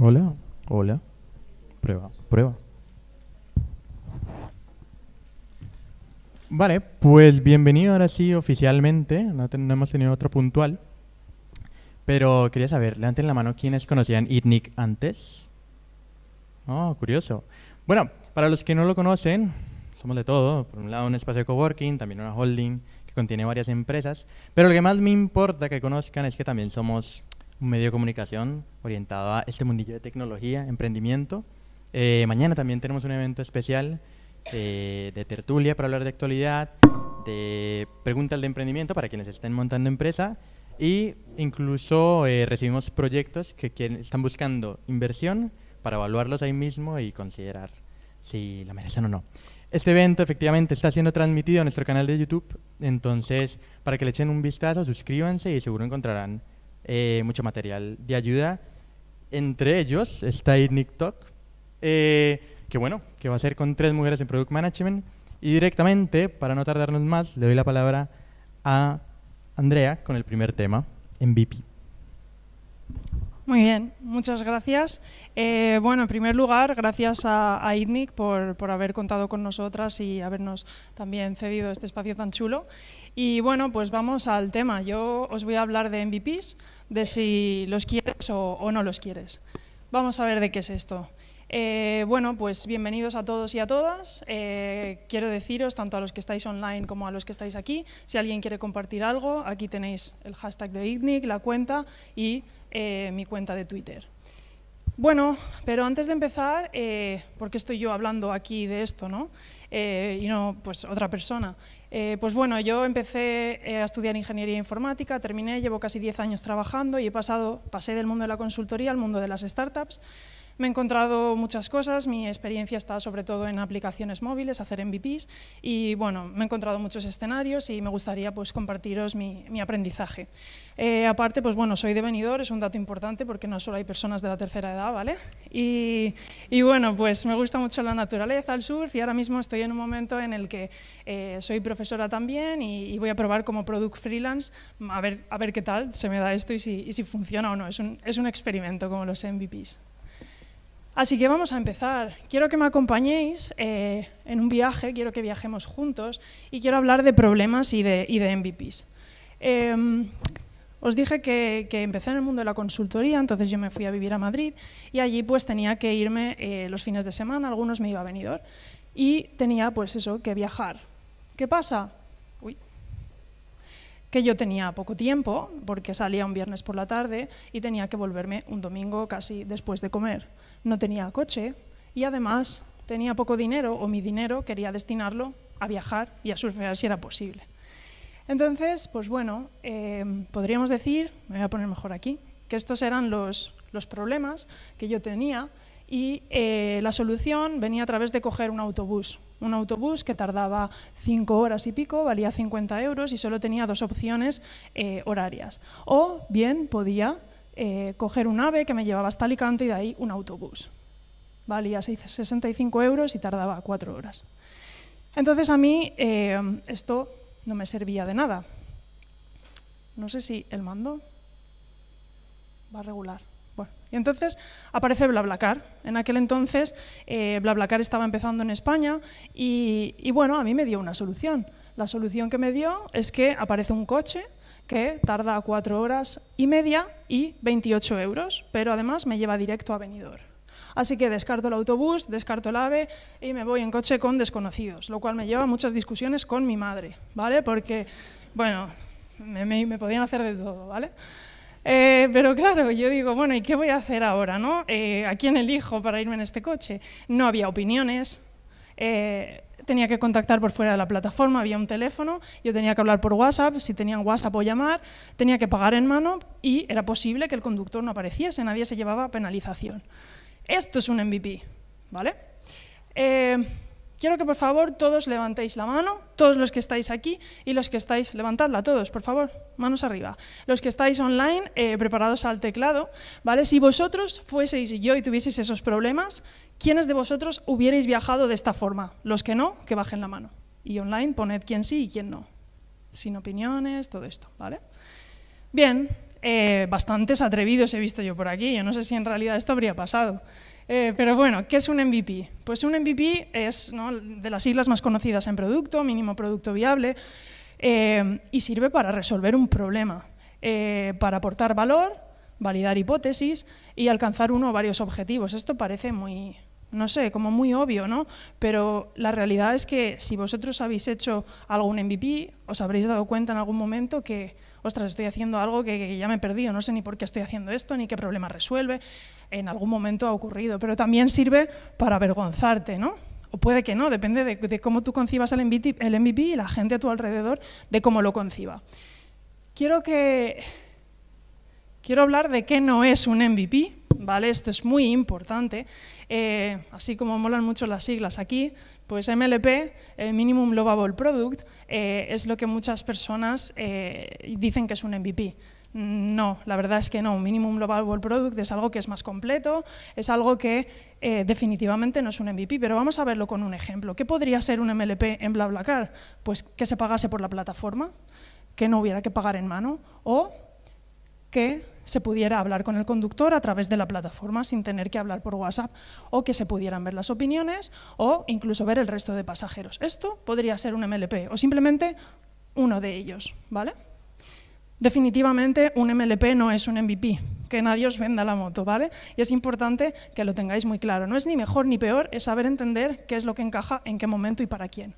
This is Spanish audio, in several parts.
Hola, hola. Prueba, prueba. Vale, pues bienvenido ahora sí oficialmente. No, hemos tenido otro puntual. Pero quería saber, levanten la mano quienes conocían ITNIC antes. Oh, curioso. Bueno, para los que no lo conocen, somos de todo. Por un lado un espacio de coworking, también una holding que contiene varias empresas. Pero lo que más me importa que conozcan es que también somos un medio de comunicación orientado a este mundillo de tecnología, emprendimiento. Eh, mañana también tenemos un evento especial eh, de tertulia para hablar de actualidad, de preguntas de emprendimiento para quienes estén montando empresa y incluso eh, recibimos proyectos que, están buscando inversión para evaluarlos ahí mismo y considerar si la merecen o no. Este evento efectivamente está siendo transmitido en nuestro canal de YouTube, entonces para que le echen un vistazo, suscríbanse y seguro encontrarán eh, mucho material de ayuda. Entre ellos está Nick Talk, eh, que bueno, que va a ser con tres mujeres en Product Management. Y directamente, para no tardarnos más, le doy la palabra a Andrea con el primer tema, MVP. Muy bien, muchas gracias. Eh, bueno, en primer lugar, gracias a, a por, por, haber contado con nosotras y habernos también cedido este espacio tan chulo. Y bueno, pues vamos al tema. Yo os voy a hablar de MVPs de si los quieres o, no los quieres. Vamos a ver de qué es esto. Eh, bueno, pues bienvenidos a todos y a todas. Eh, quiero deciros, tanto a los que estáis online como a los que estáis aquí, si alguien quiere compartir algo, aquí tenéis el hashtag de IGNIC, la cuenta y eh, mi cuenta de Twitter. Bueno, pero antes de empezar, ¿por qué estoy yo hablando aquí de esto no? y no pues, otra persona? Eh, pues bueno, yo empecé eh, a estudiar ingeniería informática, terminé, llevo casi 10 años trabajando y he pasado, pasé del mundo de la consultoría al mundo de las startups. Me he encontrado muchas cosas, mi experiencia está sobre todo en aplicaciones móviles, hacer MVPs y bueno, me he encontrado muchos escenarios y me gustaría pues compartiros mi, aprendizaje. Eh, aparte, pues bueno, soy de es un dato importante porque no solo hay personas de la tercera edad, ¿vale? Y, bueno, pues me gusta mucho la naturaleza, el surf y ahora mismo estoy en un momento en el que eh, soy profesora también y, voy a probar como product freelance a ver, a ver qué tal se me da esto y si, y si funciona o no. Es un, es un experimento como los MVPs. Así que vamos a empezar. Quiero que me acompañéis eh, en un viaje, quiero que viajemos juntos y quiero hablar de problemas y de, y MVPs. Em, os dije que, empecé en el mundo de la consultoría, entonces yo me fui a vivir a Madrid y allí pues tenía que irme eh, los fines de semana, algunos me iba a venidor y tenía pues eso, que viajar. ¿Qué pasa? Uy. Que yo tenía poco tiempo porque salía un viernes por la tarde y tenía que volverme un domingo casi después de comer no tenía coche y además tenía poco dinero o mi dinero quería destinarlo a viajar y a surfear si era posible. Entonces, pues bueno, em, podríamos decir, me voy a poner mejor aquí, que estos eran los, problemas que yo tenía y eh, la solución venía a través de coger un autobús. Un autobús que tardaba cinco horas y pico, valía 50 euros y solo tenía dos opciones eh, horarias. O bien podía eh, coger un ave que me llevaba hasta Alicante y de ahí un autobús. Valía 65 euros y tardaba cuatro horas. Entonces a mí eh, esto no me servía de nada. No sé si el mando va a regular. Bueno, y entonces aparece BlaBlaCar. En aquel entonces eh, BlaBlaCar estaba empezando en España y, y, bueno, a mí me dio una solución. La solución que me dio es que aparece un coche que tarda cuatro horas y media y 28 euros, pero además me lleva directo a Benidorm. Así que descarto el autobús, descarto el AVE y me voy en coche con desconocidos, lo cual me lleva a muchas discusiones con mi madre, ¿vale? Porque, bueno, me, podían hacer de todo, ¿vale? Eh, pero claro, yo digo, bueno, ¿y qué voy a hacer ahora, no? Eh, ¿A quién elijo para irme en este coche? No había opiniones. Eh, tenía que contactar por fuera de la plataforma, había un teléfono, yo tenía que hablar por WhatsApp, si tenían WhatsApp o llamar, tenía que pagar en mano y era posible que el conductor no apareciese, nadie se llevaba penalización. Esto es un MVP, ¿vale? Eh, Quiero que por favor todos levantéis la mano, todos los que estáis aquí y los que estáis, levantadla todos, por favor, manos arriba. Los que estáis online, eh, preparados al teclado, ¿vale? Si vosotros fueseis yo y tuvieseis esos problemas, ¿quiénes de vosotros hubierais viajado de esta forma? Los que no, que bajen la mano. Y online poned quién sí y quién no. Sin opiniones, todo esto, ¿vale? Bien, eh, bastantes atrevidos he visto yo por aquí, yo no sé si en realidad esto habría pasado. Eh, pero bueno, ¿qué es un MVP? Pues un MVP es de las islas más conocidas en producto, mínimo producto viable, eh, y sirve para resolver un problema, eh, para aportar valor, validar hipótesis y alcanzar uno o varios objetivos. Esto parece muy, no sé, como muy obvio, ¿no? Pero la realidad es que si vosotros habéis hecho algún MVP, os habréis dado cuenta en algún momento que ostras, estoy haciendo algo que, ya me he perdido, no sé ni por qué estoy haciendo esto, ni qué problema resuelve, en algún momento ha ocurrido, pero también sirve para avergonzarte, ¿no? O puede que no, depende de, cómo tú concibas el MVP, y la gente a tu alrededor de cómo lo conciba. Quiero que... Quiero hablar de qué no es un MVP, ¿vale? Esto es muy importante. Eh, así como molan mucho las siglas aquí, pues MLP, eh, Minimum Lovable Product, eh, es lo que muchas personas eh, dicen que es un MVP. No, la verdad es que no. Un Minimum Global World Product es algo que es más completo, es algo que eh, definitivamente no es un MVP, pero vamos a verlo con un ejemplo. ¿Qué podría ser un MLP en BlaBlaCar? Pues que se pagase por la plataforma, que no hubiera que pagar en mano, o que se pudiera hablar con el conductor a través de la plataforma sin tener que hablar por WhatsApp o que se pudieran ver las opiniones o incluso ver el resto de pasajeros. Esto podría ser un MLP o simplemente uno de ellos, ¿vale? Definitivamente un MLP no es un MVP, que nadie os venda la moto, ¿vale? Y es importante que lo tengáis muy claro. No es ni mejor ni peor, es saber entender qué es lo que encaja, en qué momento y para quién.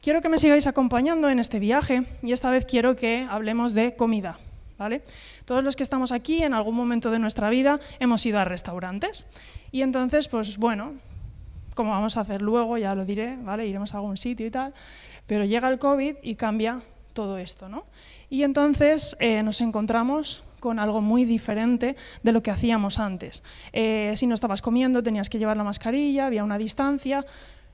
Quiero que me sigáis acompañando en este viaje y esta vez quiero que hablemos de comida. ¿vale? Todos los que estamos aquí en algún momento de nuestra vida hemos ido a restaurantes y entonces, pues bueno, como vamos a hacer luego, ya lo diré, ¿vale? Iremos a algún sitio y tal, pero llega el COVID y cambia todo esto, ¿no? Y entonces eh, nos encontramos con algo muy diferente de lo que hacíamos antes. Eh, si no estabas comiendo tenías que llevar la mascarilla, había una distancia.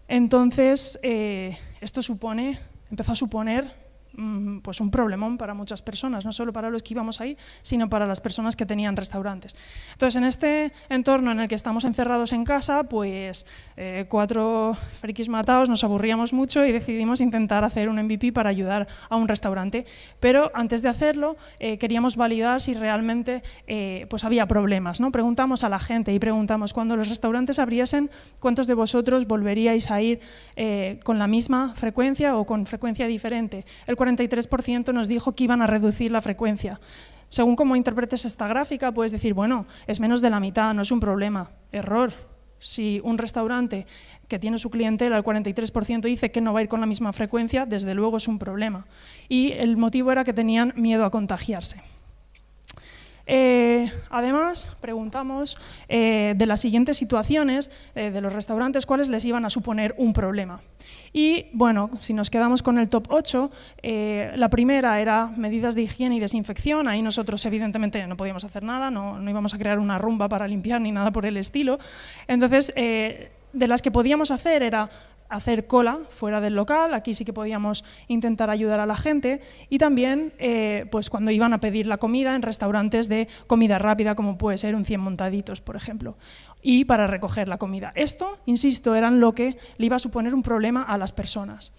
Entonces eh, esto supone, empezó a suponer Mm, pues un problemón para muchas personas, no solo para los que íbamos ahí, sino para las personas que tenían restaurantes. Entonces, en este entorno en el que estamos encerrados en casa, pues eh, cuatro frikis matados nos aburríamos mucho y decidimos intentar hacer un MVP para ayudar a un restaurante. Pero antes de hacerlo, eh, queríamos validar si realmente eh, pues había problemas. ¿no? Preguntamos a la gente y preguntamos, cuando los restaurantes abriesen, ¿cuántos de vosotros volveríais a ir con la misma frecuencia o con frecuencia diferente? El 43% nos dijo que iban a reducir la frecuencia. Según cómo interpretes esta gráfica, puedes decir, bueno, es menos de la mitad, no es un problema. Error. Si un restaurante que tiene su clientela, el 43% dice que no va a ir con la misma frecuencia, desde luego es un problema. Y el motivo era que tenían miedo a contagiarse. Eh, además, preguntamos eh, de las siguientes situaciones eh, de los restaurantes cuáles les iban a suponer un problema. Y bueno, si nos quedamos con el top 8, la primera era medidas de higiene y desinfección. Ahí nosotros evidentemente no podíamos hacer nada, no, no íbamos a crear una rumba para limpiar ni nada por el estilo. Entonces, de las que podíamos hacer era hacer cola fuera del local, aquí sí que podíamos intentar ayudar a la gente y también eh, pues cuando iban a pedir la comida en restaurantes de comida rápida como puede ser un 100 montaditos, por ejemplo, y para recoger la comida. Esto, insisto, eran lo que le iba a suponer un problema a las personas.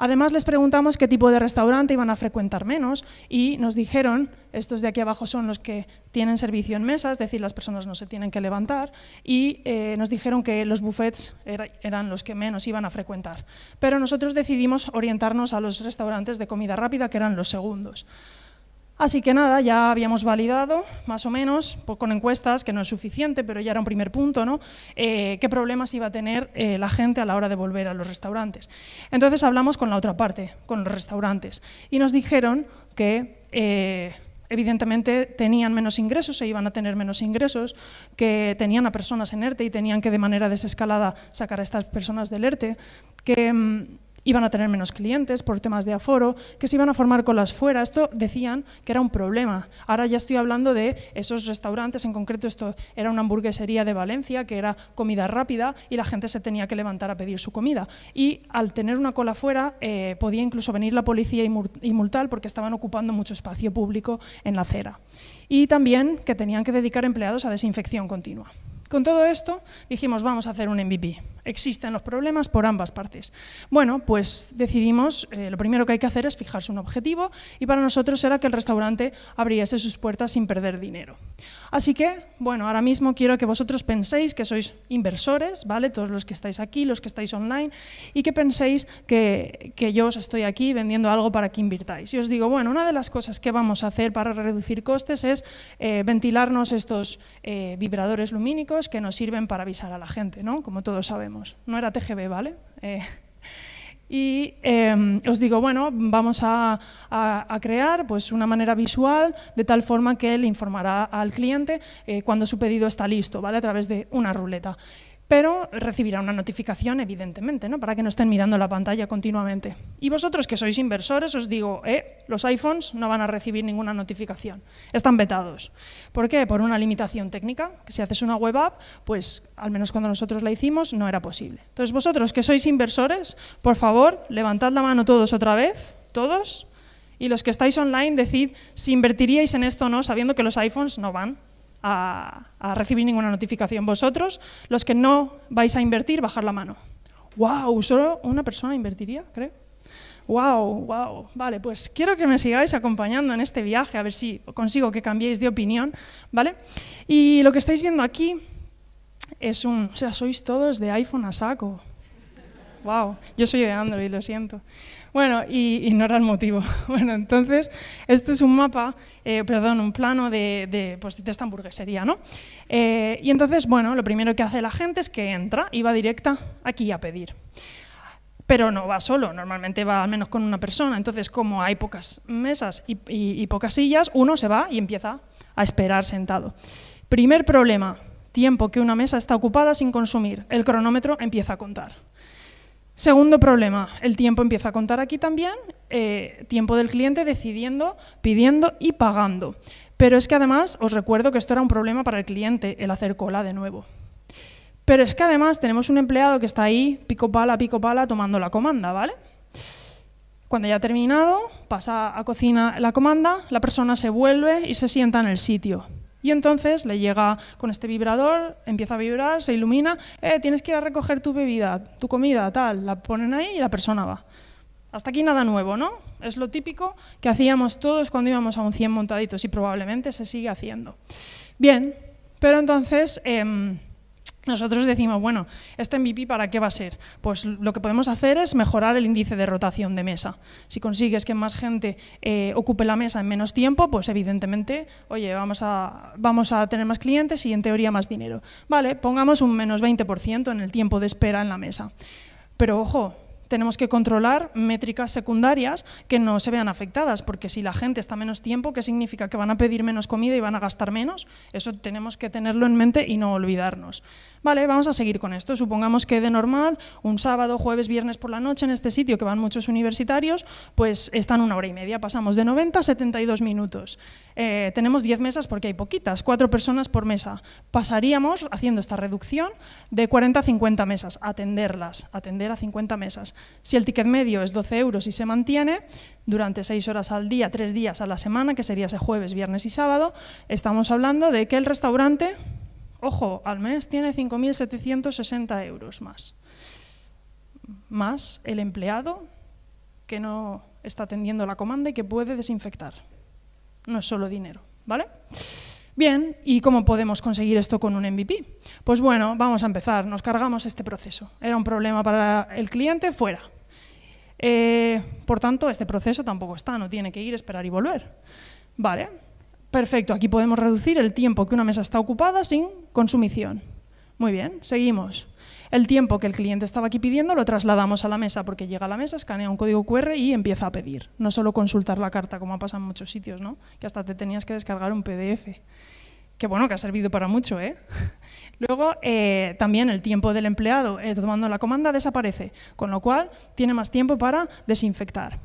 Además, les preguntamos qué tipo de restaurante iban a frecuentar menos y nos dijeron, estos de aquí abajo son los que tienen servicio en mesa, es decir, las personas no se tienen que levantar, y eh, nos dijeron que los buffets eran los que menos iban a frecuentar. Pero nosotros decidimos orientarnos a los restaurantes de comida rápida, que eran los segundos. Así que nada, ya habíamos validado, más o menos, pues con encuestas, que no es suficiente, pero ya era un primer punto, ¿no? Eh, qué problemas iba a tener eh, la gente a la hora de volver a los restaurantes. Entonces hablamos con la otra parte, con los restaurantes, y nos dijeron que eh, evidentemente tenían menos ingresos, e iban a tener menos ingresos, que tenían a personas en ERTE y tenían que de manera desescalada sacar a estas personas del ERTE, que... Mm, iban a tener menos clientes por temas de aforo, que se iban a formar colas fuera. Esto decían que era un problema. Ahora ya estoy hablando de esos restaurantes, en concreto esto era una hamburguesería de Valencia, que era comida rápida y la gente se tenía que levantar a pedir su comida. Y al tener una cola fuera, eh, podía incluso venir la policía y multar porque estaban ocupando mucho espacio público en la acera. Y también que tenían que dedicar empleados a desinfección continua. Con todo esto dijimos, vamos a hacer un MVP. Existen los problemas por ambas partes. Bueno, pues decidimos, eh, lo primero que hay que hacer es fijarse un objetivo y para nosotros era que el restaurante abriese sus puertas sin perder dinero. Así que, bueno, ahora mismo quiero que vosotros penséis que sois inversores, ¿vale? Todos los que estáis aquí, los que estáis online, y que penséis que, yo os estoy aquí vendiendo algo para que invirtáis. Y os digo, bueno, una de las cosas que vamos a hacer para reducir costes es eh, ventilarnos estos eh, vibradores lumínicos que nos sirven para avisar a la gente, ¿no? Como todos sabemos. No era TGB, ¿vale? Eh, y em, os digo, bueno, vamos a, crear pues, una manera visual de tal forma que él informará al cliente eh, cuando su pedido está listo, ¿vale? A través de una ruleta pero recibirá una notificación, evidentemente, ¿no? para que no estén mirando la pantalla continuamente. Y vosotros que sois inversores, os digo, eh, los iPhones no van a recibir ninguna notificación, están vetados. ¿Por qué? Por una limitación técnica, que si haces una web app, pues al menos cuando nosotros la hicimos no era posible. Entonces vosotros que sois inversores, por favor, levantad la mano todos otra vez, todos, y los que estáis online, decid si invertiríais en esto o no, sabiendo que los iPhones no van a, recibir ninguna notificación. Vosotros, los que no vais a invertir, bajar la mano. ¡Wow! Solo una persona invertiría, creo. ¡Wow! ¡Wow! Vale, pues quiero que me sigáis acompañando en este viaje, a ver si consigo que cambiéis de opinión, ¿vale? Y lo que estáis viendo aquí es un... O sea, sois todos de iPhone a saco. ¡Wow! Yo soy de Android, lo siento. Bueno, y, no era el motivo. Bueno, entonces, este es un mapa, eh, perdón, un plano de, pues, esta hamburguesería, ¿no? Eh, y entonces, bueno, lo primero que hace la gente es que entra y va directa aquí a pedir. Pero no va solo, normalmente va al menos con una persona. Entonces, como hay pocas mesas y pocas sillas, uno se va y empieza a esperar sentado. Primer problema, tiempo que una mesa está ocupada sin consumir. El cronómetro empieza a contar. Segundo problema, el tiempo empieza a contar aquí también, eh, tiempo del cliente decidiendo, pidiendo y pagando. Pero es que además os recuerdo que esto era un problema para el cliente, el hacer cola de nuevo. Pero es que además tenemos un empleado que está ahí pico pala, pico pala tomando la comanda, ¿vale? Cuando ya ha terminado, pasa a cocina la comanda, la persona se vuelve y se sienta en el sitio. Y entonces le llega con este vibrador, empieza a vibrar, se ilumina, eh, tienes que ir a recoger tu bebida, tu comida, tal, la ponen ahí y la persona va. Hasta aquí nada nuevo, ¿no? Es lo típico que hacíamos todos cuando íbamos a un 100 montaditos y probablemente se sigue haciendo. Bien, pero entonces... Em, nosotros decimos, bueno, ¿este MVP para qué va a ser? Pues lo que podemos hacer es mejorar el índice de rotación de mesa. Si consigues que más gente eh, ocupe la mesa en menos tiempo, pues evidentemente, oye, vamos a, vamos a tener más clientes y en teoría más dinero. Vale, pongamos un menos 20% en el tiempo de espera en la mesa. Pero ojo, tenemos que controlar métricas secundarias que no se vean afectadas, porque si la gente está menos tiempo, ¿qué significa? Que van a pedir menos comida y van a gastar menos. Eso tenemos que tenerlo en mente y no olvidarnos. Vale, vamos a seguir con esto. Supongamos que de normal, un sábado, jueves, viernes por la noche, en este sitio que van muchos universitarios, pues están una hora y media. Pasamos de 90 a 72 minutos. Eh, tenemos 10 mesas porque hay poquitas, cuatro personas por mesa. Pasaríamos, haciendo esta reducción, de 40 a 50 mesas, atenderlas, atender a 50 mesas. Si el ticket medio es 12 euros y se mantiene, durante 6 horas al día, 3 días a la semana, que sería ese jueves, viernes y sábado, estamos hablando de que el restaurante Ojo, al mes tiene 5.760 euros más. Más el empleado que no está atendiendo la comanda y que puede desinfectar. No es solo dinero, ¿vale? Bien, ¿y cómo podemos conseguir esto con un MVP? Pues bueno, vamos a empezar, nos cargamos este proceso. Era un problema para el cliente, fuera. Eh, por tanto, este proceso tampoco está, no tiene que ir, esperar y volver. Vale, Perfecto, aquí podemos reducir el tiempo que una mesa está ocupada sin consumición. Muy bien, seguimos. El tiempo que el cliente estaba aquí pidiendo lo trasladamos a la mesa porque llega a la mesa, escanea un código QR y empieza a pedir. No solo consultar la carta como ha pasado en muchos sitios, ¿no? que hasta te tenías que descargar un PDF que bueno, que ha servido para mucho. ¿eh? Luego, eh, también el tiempo del empleado tomando eh, la comanda desaparece, con lo cual tiene más tiempo para desinfectar.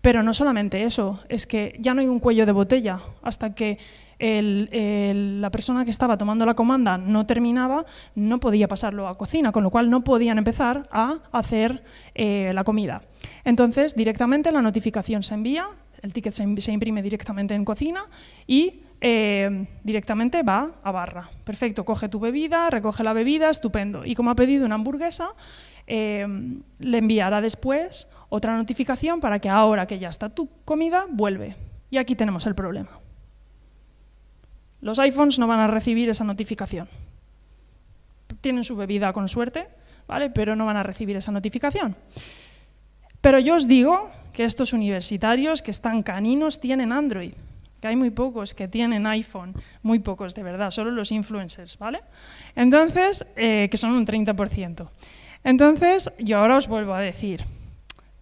Pero no solamente eso, es que ya no hay un cuello de botella. Hasta que la persona que estaba tomando la comanda no terminaba, no podía pasarlo a cocina, con lo cual no podían empezar a hacer eh, la comida. Entonces, directamente la notificación se envía, el ticket se, se imprime directamente en cocina y eh, directamente va a barra. Perfecto, coge tu bebida, recoge la bebida, estupendo. Y como ha pedido una hamburguesa, eh, le enviará después otra notificación para que ahora que ya está tu comida, vuelve. Y aquí tenemos el problema. Los iPhones no van a recibir esa notificación. Tienen su bebida con suerte, ¿vale? Pero no van a recibir esa notificación. Pero yo os digo que estos universitarios que están caninos tienen Android hay muy pocos que tienen iPhone, muy pocos de verdad, solo los influencers, ¿vale? Entonces, eh, que son un 30%. Entonces, yo ahora os vuelvo a decir,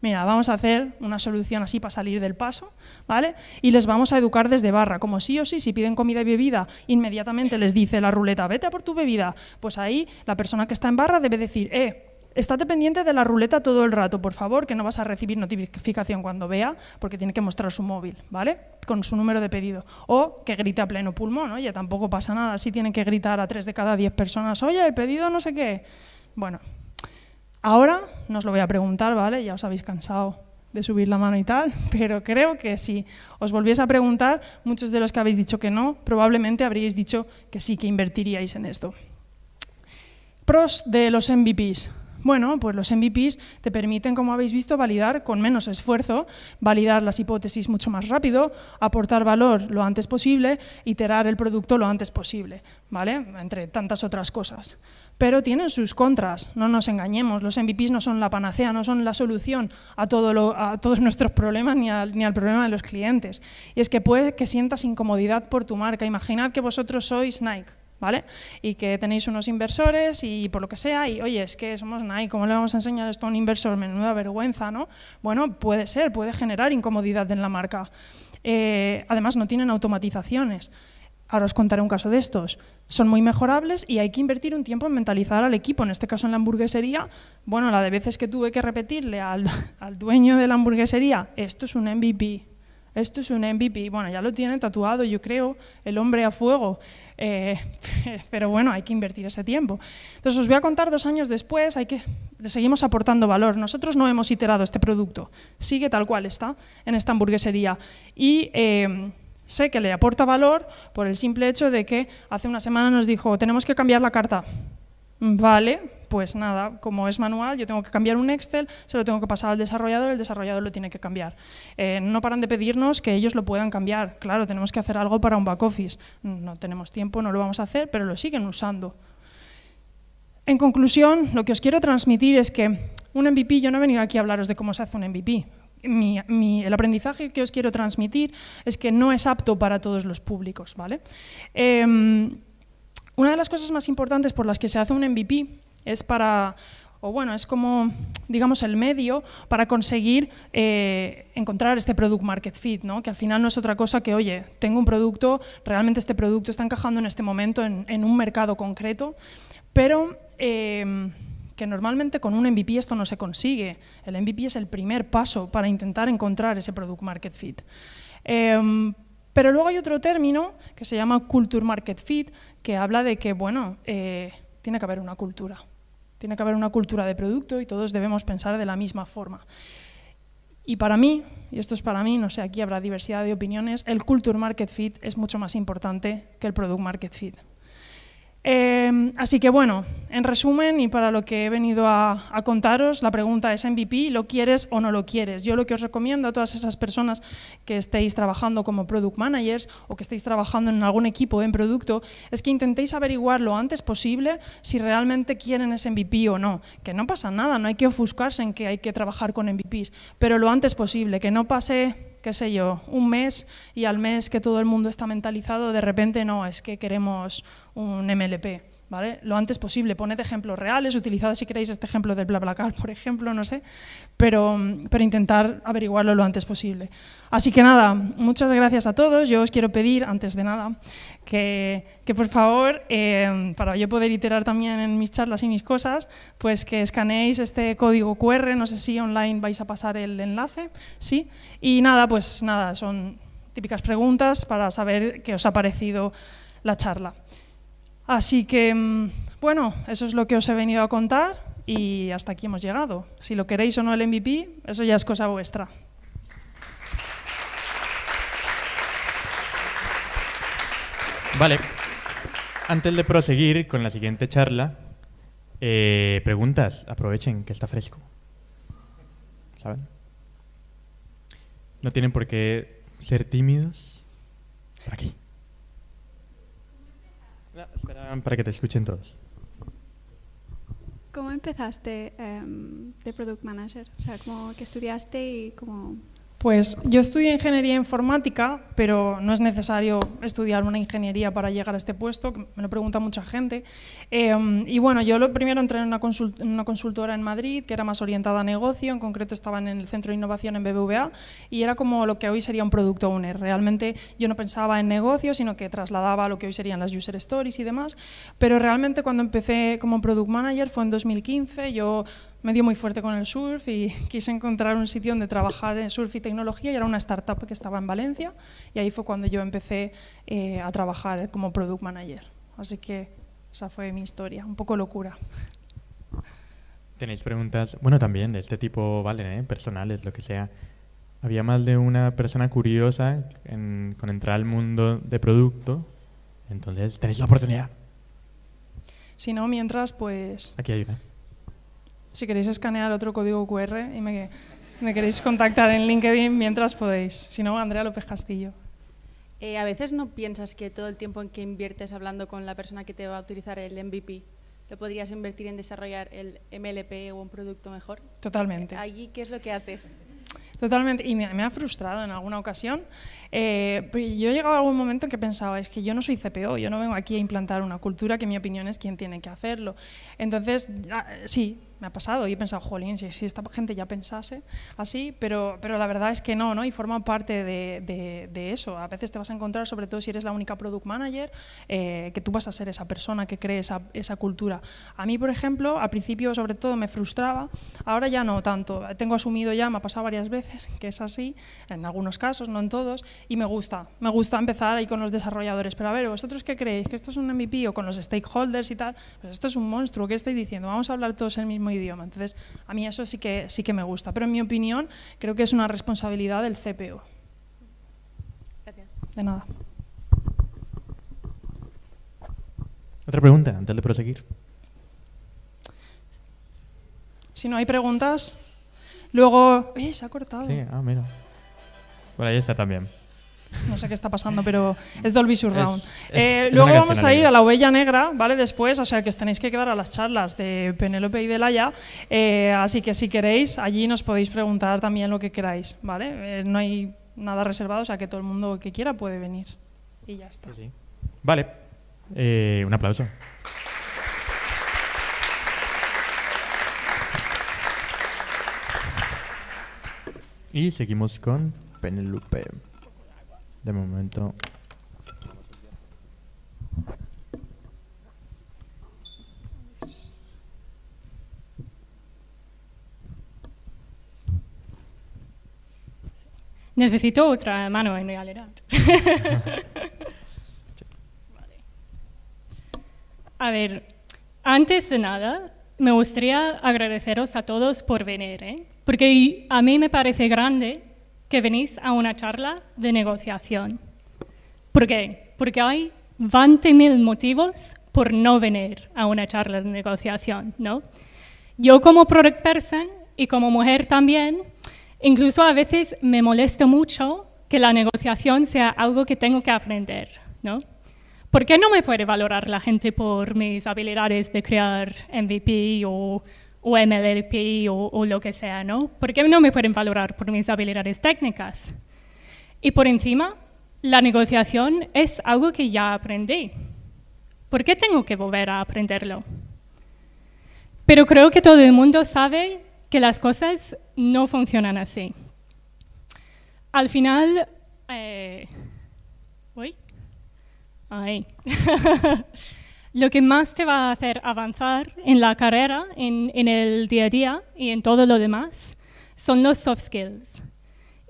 mira, vamos a hacer una solución así para salir del paso, ¿vale? Y les vamos a educar desde barra, como sí o sí, si piden comida y bebida, inmediatamente les dice la ruleta, vete por tu bebida, pues ahí la persona que está en barra debe decir, eh, estate pendiente de la ruleta todo el rato, por favor, que no vas a recibir notificación cuando vea, porque tiene que mostrar su móvil, ¿vale? Con su número de pedido. O que grite a pleno pulmón, Ya tampoco pasa nada, si tiene que gritar a tres de cada diez personas, oye, he pedido no sé qué. Bueno, ahora no os lo voy a preguntar, ¿vale? Ya os habéis cansado de subir la mano y tal, pero creo que si os volviese a preguntar, muchos de los que habéis dicho que no, probablemente habríais dicho que sí, que invertiríais en esto. Pros de los MVPs. Bueno, pues los MVPs te permiten, como habéis visto, validar con menos esfuerzo, validar las hipótesis mucho más rápido, aportar valor lo antes posible, iterar el producto lo antes posible, ¿vale? Entre tantas otras cosas. Pero tienen sus contras, no nos engañemos, los MVPs no son la panacea, no son la solución a, todos nuestros problemas ni, ni al problema de los clientes. Y es que puede que sientas incomodidad por tu marca. Imaginad que vosotros sois Nike y que tenéis unos inversores y por lo que sea, y oye, es que somos Nike, ¿cómo le vamos a enseñar esto a un inversor? Menuda vergüenza, ¿no? Bueno, puede ser, puede generar incomodidad en la marca. Eh, además, no tienen automatizaciones. Ahora os contaré un caso de estos. Son muy mejorables y hay que invertir un tiempo en mentalizar al equipo. En este caso, en la hamburguesería, bueno, la de veces que tuve que repetirle al, al dueño de la hamburguesería, esto es un MVP, esto es un MVP. Bueno, ya lo tiene tatuado, yo creo, el hombre a fuego. Eh, pero bueno, hay que invertir ese tiempo. Entonces os voy a contar dos años después, hay que, le seguimos aportando valor. Nosotros no hemos iterado este producto, sigue tal cual está en esta hamburguesería. Y eh, sé que le aporta valor por el simple hecho de que hace una semana nos dijo, tenemos que cambiar la carta. Vale, pues nada, como es manual, yo tengo que cambiar un Excel, se lo tengo que pasar al desarrollador, el desarrollador lo tiene que cambiar. Eh, no paran de pedirnos que ellos lo puedan cambiar. Claro, tenemos que hacer algo para un back office. No tenemos tiempo, no lo vamos a hacer, pero lo siguen usando. En conclusión, lo que os quiero transmitir es que un MVP, yo no he venido aquí a hablaros de cómo se hace un MVP. el aprendizaje que os quiero transmitir es que no es apto para todos los públicos. ¿vale? Em, una de las cosas más importantes por las que se hace un MVP es para, o bueno, es como, digamos, el medio para conseguir eh, encontrar este product market fit, ¿no? que al final no es otra cosa que, oye, tengo un producto, realmente este producto está encajando en este momento en, un mercado concreto, pero... Em, que normalmente con un MVP esto no se consigue. El MVP es el primer paso para intentar encontrar ese product market fit. Em, pero luego hay otro término que se llama culture market fit, que habla de que, bueno, eh, tiene que haber una cultura. Tiene que haber una cultura de producto y todos debemos pensar de la misma forma. Y para mí, y esto es para mí, no sé, aquí habrá diversidad de opiniones, el Culture Market Fit es mucho más importante que el Product Market Fit. Em, así que bueno, en resumen y para lo que he venido a, contaros, la pregunta es MVP, ¿lo quieres o no lo quieres? Yo lo que os recomiendo a todas esas personas que estéis trabajando como product managers o que estéis trabajando en algún equipo en producto es que intentéis averiguar lo antes posible si realmente quieren ese MVP o no. Que no pasa nada, no hay que ofuscarse en que hay que trabajar con MVPs, pero lo antes posible, que no pase qué sé yo, un mes y al mes que todo el mundo está mentalizado, de repente no, es que queremos un MLP. Lo antes posible. Poned ejemplos reales, utilizad si queréis este ejemplo del BlaBlaCar, por ejemplo, no sé, pero, pero intentar averiguarlo lo antes posible. Así que nada, muchas gracias a todos. Yo os quiero pedir, antes de nada, que, por favor, eh, para yo poder iterar también en mis charlas y mis cosas, pues que escaneéis este código QR, no sé si online vais a pasar el enlace, ¿sí? Y nada, pues nada, son típicas preguntas para saber qué os ha parecido la charla. Así que, mm, bueno, eso es lo que os he venido a contar y hasta aquí hemos llegado. Si lo queréis o no el MVP, eso ya es cosa vuestra. Vale. Antes de proseguir con la siguiente charla, eh, preguntas, aprovechen que está fresco. ¿Saben? No tienen por qué ser tímidos. Por aquí para que te escuchen todos. ¿Cómo empezaste em, de Product Manager? O sea, ¿cómo que estudiaste y cómo pues yo estudié ingeniería informática, pero no es necesario estudiar una ingeniería para llegar a este puesto, me lo pregunta mucha gente. Em, y bueno, yo lo primero entré en una, consultora en Madrid, que era más orientada a negocio, en concreto estaban en el Centro de Innovación en BBVA, y era como lo que hoy sería un Product Owner. Realmente yo no pensaba en negocio, sino que trasladaba lo que hoy serían las User Stories y demás, pero realmente cuando empecé como Product Manager fue en 2015, yo me dio muy fuerte con el surf y quise encontrar un sitio donde trabajar en surf y tecnología y era una startup que estaba en Valencia y ahí fue cuando yo empecé eh, a trabajar eh, como product manager. Así que esa fue mi historia, un poco locura. ¿Tenéis preguntas? Bueno, también de este tipo, vale, eh, personales, lo que sea. ¿Había más de una persona curiosa con entrar al mundo de producto? Entonces, tenéis la oportunidad. Si no, mientras, pues... Aquí hay una si queréis escanear otro código QR y me, queréis contactar en LinkedIn mientras podéis. Si no, Andrea López Castillo. Eh, a veces no piensas que todo el tiempo en que inviertes hablando con la persona que te va a utilizar el MVP lo podrías invertir en desarrollar el MLP o un producto mejor. Totalmente. Allí, ¿qué es lo que haces? Totalmente, y me, ha frustrado en alguna ocasión. Eh, pues yo he llegado a algún momento en que pensaba, es que yo no soy CPO, yo no vengo aquí a implantar una cultura que mi opinión es quien tiene que hacerlo. Entonces, ah, sí, ha pasado y he pensado, jolín, si, si, esta gente ya pensase así, pero, pero la verdad es que no, ¿no? Y forma parte de, de, eso. A veces te vas a encontrar, sobre todo si eres la única product manager, eh, que tú vas a ser esa persona que cree esa, esa, cultura. A mí, por ejemplo, al principio sobre todo me frustraba, ahora ya no tanto. Tengo asumido ya, me ha pasado varias veces que es así, en algunos casos, no en todos, y me gusta. Me gusta empezar ahí con los desarrolladores, pero a ver, ¿vosotros qué creéis? ¿Que esto es un MVP o con los stakeholders y tal? Pues esto es un monstruo, ¿qué estáis diciendo? Vamos a hablar todos el mismo idioma. Entonces, a mí eso sí que, sí que me gusta. Pero en mi opinión, creo que es una responsabilidad del CPO. Gracias. De nada. Otra pregunta, antes de proseguir. Si no hay preguntas, luego... ¡Eh, se ha cortado! Sí, ah, mira. Por ahí está también no sé qué está pasando, pero es Dolby Surround. Eh, luego vamos a ir a la huella Negra, ¿vale? Después, o sea que os tenéis que quedar a las charlas de Penélope y de Laia, eh, así que si queréis, allí nos podéis preguntar también lo que queráis, ¿vale? Eh, no hay nada reservado, o sea que todo el mundo que quiera puede venir. Y ya está. Vale, un aplauso. Y seguimos con Penelope. De momento. Necesito otra mano en realidad. A ver, antes de nada, me gustaría agradeceros a todos por venir, ¿eh? porque a mí me parece grande que venís a una charla de negociación. ¿Por qué? Porque hay 20.000 motivos por no venir a una charla de negociación, ¿no? Yo como product person y como mujer también, incluso a veces me molesto mucho que la negociación sea algo que tengo que aprender, ¿no? ¿Por qué no me puede valorar la gente por mis habilidades de crear MVP o o MLP o, lo que sea, ¿no? ¿Por qué no me pueden valorar por mis habilidades técnicas. Y por encima, la negociación es algo que ya aprendí. ¿Por qué tengo que volver a aprenderlo? Pero creo que todo el mundo sabe que las cosas no funcionan así. Al final, eh, ¿uy? Ay. lo que más te va a hacer avanzar en la carrera, en, el día a día y en todo lo demás, son los soft skills.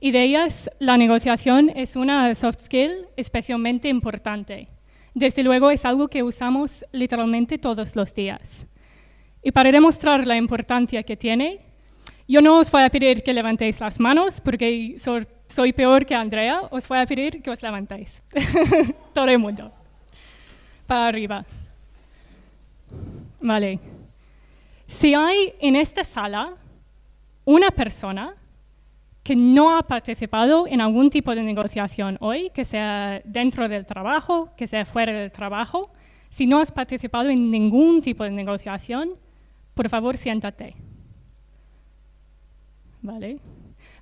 Y de ellas, la negociación es una soft skill especialmente importante. Desde luego es algo que usamos literalmente todos los días. Y para demostrar la importancia que tiene, yo no os voy a pedir que levantéis las manos porque soy, soy peor que Andrea, os voy a pedir que os levantéis. Todo el mundo. Para arriba. Vale. Si hay en esta sala una persona que no ha participado en algún tipo de negociación hoy, que sea dentro del trabajo, que sea fuera del trabajo, si no has participado en ningún tipo de negociación, por favor siéntate. ¿Vale?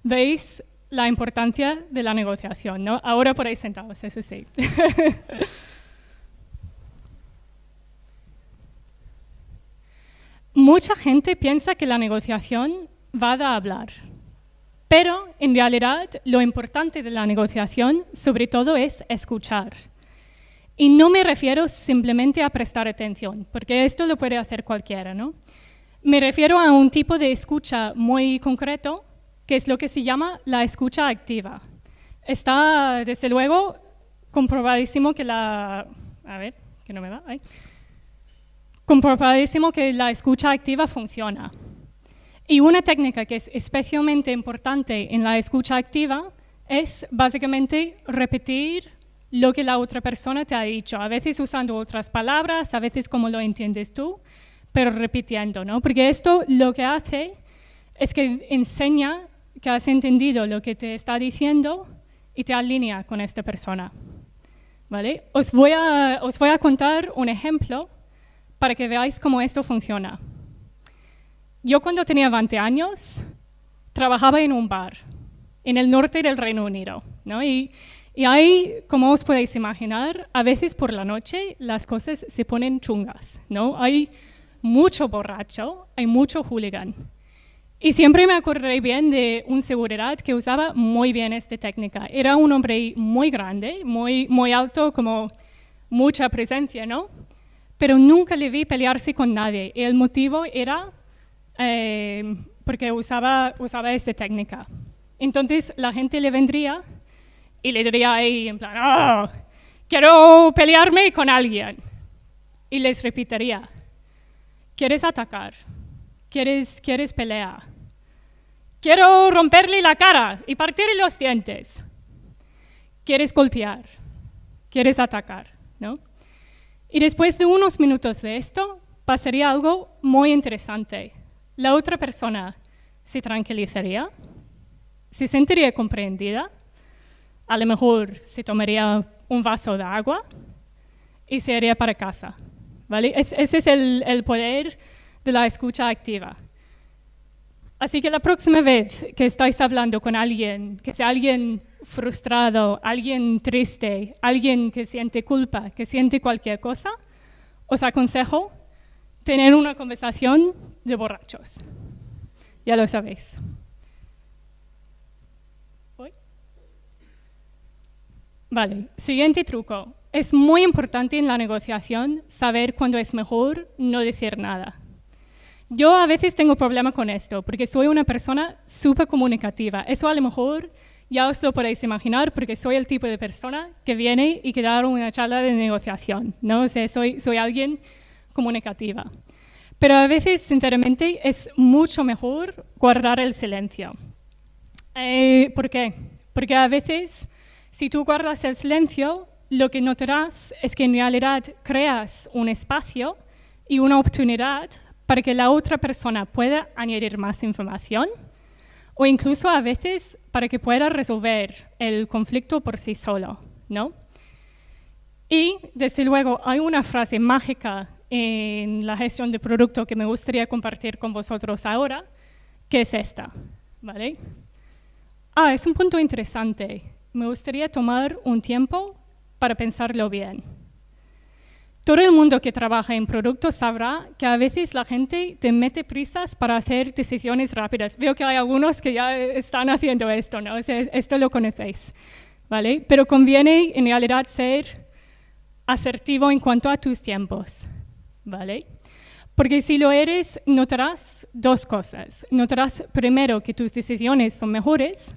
¿Veis la importancia de la negociación? ¿no? Ahora por ahí sentados, eso sí. Mucha gente piensa que la negociación va a hablar, pero en realidad lo importante de la negociación sobre todo es escuchar. Y no me refiero simplemente a prestar atención, porque esto lo puede hacer cualquiera, ¿no? Me refiero a un tipo de escucha muy concreto, que es lo que se llama la escucha activa. Está, desde luego, comprobadísimo que la... A ver, que no me va comprobadísimo que la escucha activa funciona. Y una técnica que es especialmente importante en la escucha activa es básicamente repetir lo que la otra persona te ha dicho, a veces usando otras palabras, a veces como lo entiendes tú, pero repitiendo, ¿no? Porque esto lo que hace es que enseña que has entendido lo que te está diciendo y te alinea con esta persona. ¿Vale? Os voy a, os voy a contar un ejemplo para que veáis cómo esto funciona. Yo cuando tenía 20 años trabajaba en un bar en el norte del Reino Unido. ¿no? Y, y ahí, como os podéis imaginar, a veces por la noche las cosas se ponen chungas. ¿no? Hay mucho borracho, hay mucho hooligan. Y siempre me acordaré bien de un seguridad que usaba muy bien esta técnica. Era un hombre muy grande, muy, muy alto, como mucha presencia, ¿no? pero nunca le vi pelearse con nadie. Y El motivo era eh, porque usaba, usaba esta técnica. Entonces la gente le vendría y le diría ahí en plan, ah, quiero pelearme con alguien. Y les repetiría, ¿quieres atacar? ¿Quieres, quieres pelear? Quiero romperle la cara y partirle los dientes. ¿Quieres golpear? ¿Quieres atacar? ¿No? Y después de unos minutos de esto, pasaría algo muy interesante. La otra persona se tranquilizaría, se sentiría comprendida, a lo mejor se tomaría un vaso de agua y se iría para casa. ¿vale? ese es el, el poder de la escucha activa. Así que la próxima vez que estáis hablando con alguien, que sea alguien frustrado, alguien triste, alguien que siente culpa, que siente cualquier cosa, os aconsejo tener una conversación de borrachos. Ya lo sabéis. Vale, siguiente truco. Es muy importante en la negociación saber cuándo es mejor no decir nada. Yo a veces tengo problemas con esto porque soy una persona súper comunicativa. Eso a lo mejor ya os lo podéis imaginar porque soy el tipo de persona que viene y que da una charla de negociación, ¿no? O soy, soy alguien comunicativa. Pero a veces, sinceramente, es mucho mejor guardar el silencio. Eh, ¿Por qué? Porque a veces, si tú guardas el silencio, lo que notarás es que en realidad creas un espacio y una oportunidad para que la otra persona pueda añadir más información o incluso a veces para que pueda resolver el conflicto por sí solo, ¿no? Y desde luego hay una frase mágica en la gestión de producto que me gustaría compartir con vosotros ahora, que es esta, ¿vale? Ah, es un punto interesante. Me gustaría tomar un tiempo para pensarlo bien. Todo el mundo que trabaja en productos sabrá que a veces la gente te mete prisas para hacer decisiones rápidas. Veo que hay algunos que ya están haciendo esto, ¿no? esto lo conocéis, ¿vale? Pero conviene en realidad ser asertivo en cuanto a tus tiempos, ¿vale? Porque si lo eres, notarás dos cosas. Notarás primero que tus decisiones son mejores,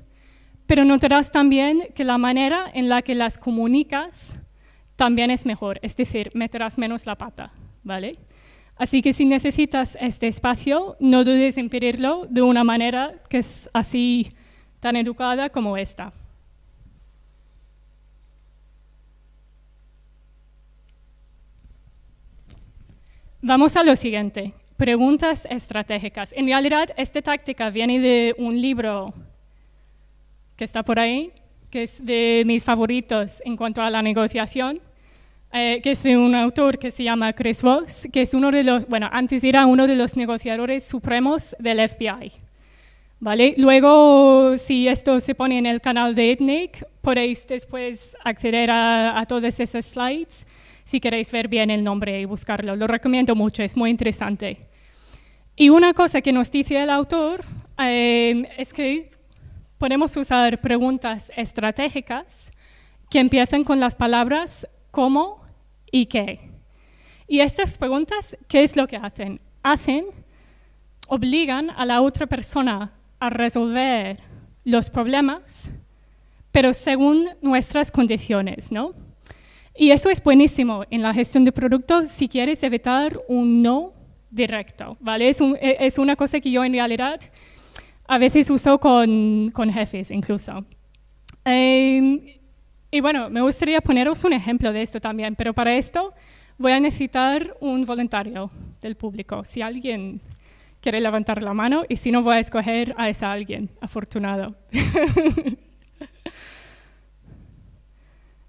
pero notarás también que la manera en la que las comunicas también es mejor, es decir, meterás menos la pata, ¿vale? Así que si necesitas este espacio, no dudes en pedirlo de una manera que es así tan educada como esta. Vamos a lo siguiente, preguntas estratégicas. En realidad, esta táctica viene de un libro que está por ahí, que es de mis favoritos en cuanto a la negociación, eh, que es de un autor que se llama Chris Voss, que es uno de los, bueno, antes era uno de los negociadores supremos del FBI. ¿Vale? Luego, si esto se pone en el canal de Ethnic, podéis después acceder a, todos esos slides si queréis ver bien el nombre y buscarlo. Lo recomiendo mucho, es muy interesante. Y una cosa que nos dice el autor eh, es que podemos usar preguntas estratégicas que empiezan con las palabras cómo y qué. Y estas preguntas, ¿qué es lo que hacen? Hacen, obligan a la otra persona a resolver los problemas, pero según nuestras condiciones, ¿no? Y eso es buenísimo en la gestión de productos si quieres evitar un no directo, ¿vale? Es, e, es una cosa que yo en realidad a veces uso con, jefes incluso. Em, y bueno, me gustaría poneros un ejemplo de esto también, pero para esto voy a necesitar un voluntario del público. Si alguien quiere levantar la mano y si no voy a escoger a ese alguien, afortunado.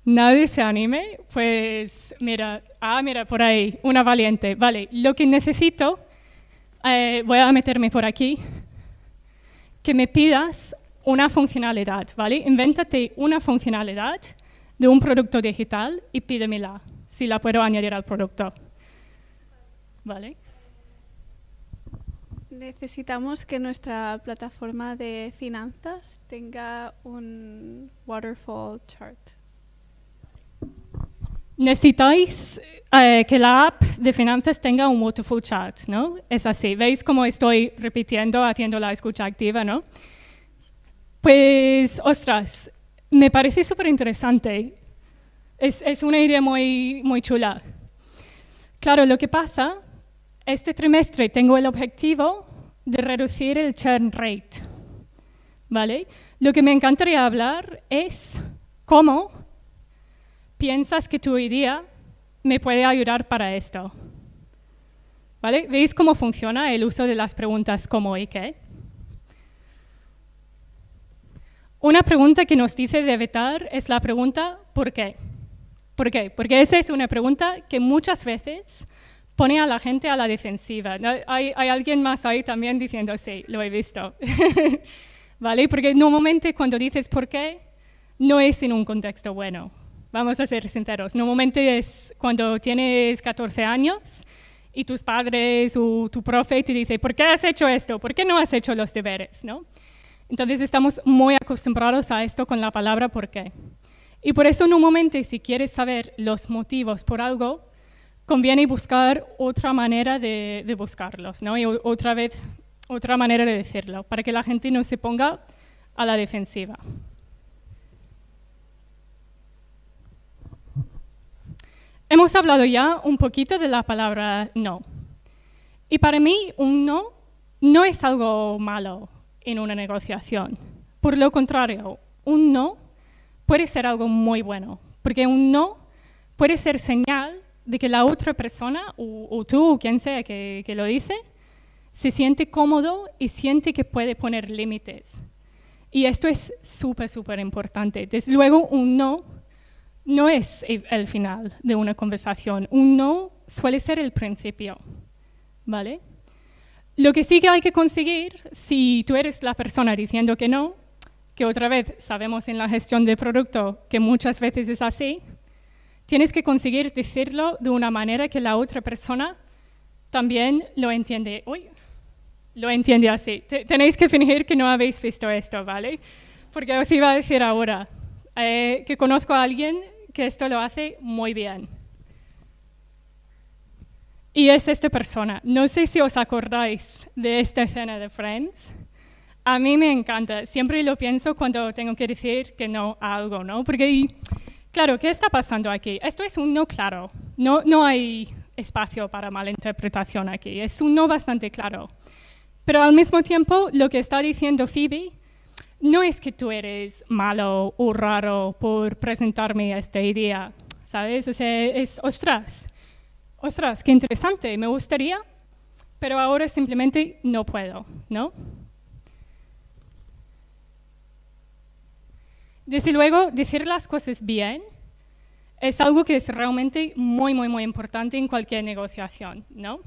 Nadie se anime, pues mira, ah, mira, por ahí, una valiente. Vale, lo que necesito, eh, voy a meterme por aquí, que me pidas una funcionalidad, ¿vale? Invéntate una funcionalidad de un producto digital y pídemela, si la puedo añadir al producto. ¿Vale? Necesitamos que nuestra plataforma de finanzas tenga un waterfall chart necesitáis eh, que la app de finanzas tenga un waterfall chat, ¿no? Es así. ¿Veis cómo estoy repitiendo, haciendo la escucha activa, no? Pues, ostras, me parece súper interesante. Es, es, una idea muy, muy chula. Claro, lo que pasa, este trimestre tengo el objetivo de reducir el churn rate, ¿vale? Lo que me encantaría hablar es cómo piensas que tu idea me puede ayudar para esto. ¿Vale? ¿Veis cómo funciona el uso de las preguntas como y qué? Una pregunta que nos dice de vetar es la pregunta ¿por qué? ¿Por qué? Porque esa es una pregunta que muchas veces pone a la gente a la defensiva. Hay, hay, alguien más ahí también diciendo, sí, lo he visto. ¿Vale? Porque normalmente cuando dices por qué, no es en un contexto bueno vamos a ser sinceros, normalmente es cuando tienes 14 años y tus padres o tu profe te dice, ¿por qué has hecho esto? ¿Por qué no has hecho los deberes? ¿No? Entonces estamos muy acostumbrados a esto con la palabra por qué. Y por eso normalmente si quieres saber los motivos por algo, conviene buscar otra manera de, buscarlos, ¿no? Y otra vez, otra manera de decirlo, para que la gente no se ponga a la defensiva. Hemos hablado ya un poquito de la palabra no. Y para mí un no no es algo malo en una negociación. Por lo contrario, un no puede ser algo muy bueno, porque un no puede ser señal de que la otra persona, o, tú, o quien sea que, que lo dice, se siente cómodo y siente que puede poner límites. Y esto es súper, súper importante. Desde luego, un no no es el eh, final de una conversación. Un no suele ser el principio, ¿vale? Lo que sí que hay que conseguir, si tú eres la persona diciendo que no, que otra vez sabemos en la gestión de producto que muchas veces es así, tienes que conseguir decirlo de una manera que la otra persona también lo entiende. Uy, lo entiende así. tenéis que fingir que no habéis visto esto, ¿vale? Porque os iba a decir ahora eh, que conozco a alguien que esto lo hace muy bien. Y es esta persona. No sé si os acordáis de esta escena de Friends. A mí me encanta. Siempre lo pienso cuando tengo que decir que no a algo, ¿no? Porque, claro, ¿qué está pasando aquí? Esto es un no claro. No, no hay espacio para malinterpretación aquí. Es un no bastante claro. Pero al mismo tiempo, lo que está diciendo Phoebe no es que tú eres malo o raro por presentarme esta idea, ¿sabes? O sea, es, ostras, ostras, qué interesante, me gustaría, pero ahora simplemente no puedo, ¿no? Desde luego, decir las cosas bien es algo que es realmente muy, muy, muy importante en cualquier negociación, ¿no?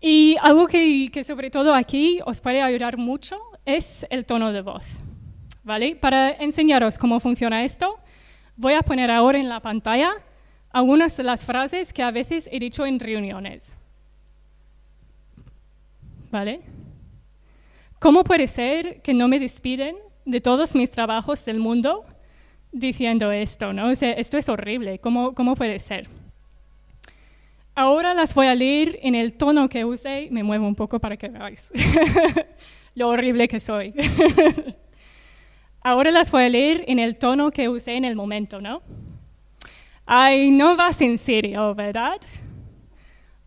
Y algo que, que sobre todo aquí os puede ayudar mucho es el tono de voz. ¿Vale? Para enseñaros cómo funciona esto, voy a poner ahora en la pantalla algunas de las frases que a veces he dicho en reuniones. ¿Vale? ¿Cómo puede ser que no me despiden de todos mis trabajos del mundo diciendo esto? ¿no? esto es horrible. ¿Cómo, ¿Cómo puede ser? Ahora las voy a leer en el tono que usé. Me muevo un poco para que veáis. lo horrible que soy. Ahora las voy a leer en el tono que usé en el momento, ¿no? Ay, no vas en serio, ¿verdad?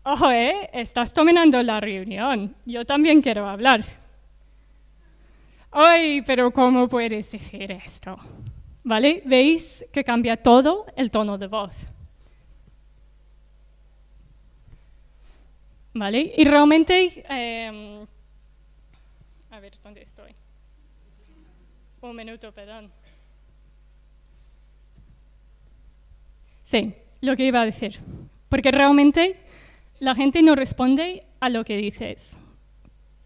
Ojo, ¿eh? Estás dominando la reunión. Yo también quiero hablar. Ay, pero ¿cómo puedes decir esto? ¿Vale? Veis que cambia todo el tono de voz. ¿Vale? Y realmente em, ver dónde estoy. Un minuto, perdón. Sí, lo que iba a decir. Porque realmente la gente no responde a lo que dices.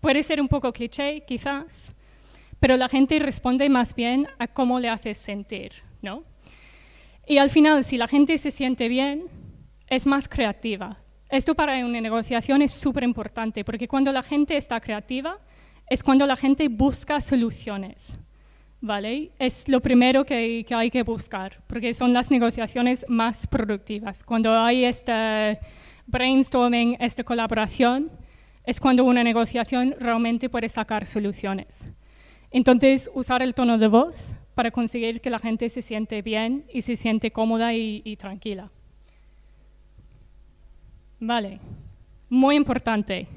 Puede ser un poco cliché, quizás, pero la gente responde más bien a cómo le haces sentir, ¿no? Y al final, si la gente se siente bien, es más creativa. Esto para una negociación es súper importante, porque cuando la gente está creativa, es cuando la gente busca soluciones. ¿Vale? Es lo primero que, hay que buscar, porque son las negociaciones más productivas. Cuando hay este brainstorming, esta colaboración, es cuando una negociación realmente puede sacar soluciones. Entonces, usar el tono de voz para conseguir que la gente se siente bien y se siente cómoda y, y tranquila. Vale, muy importante,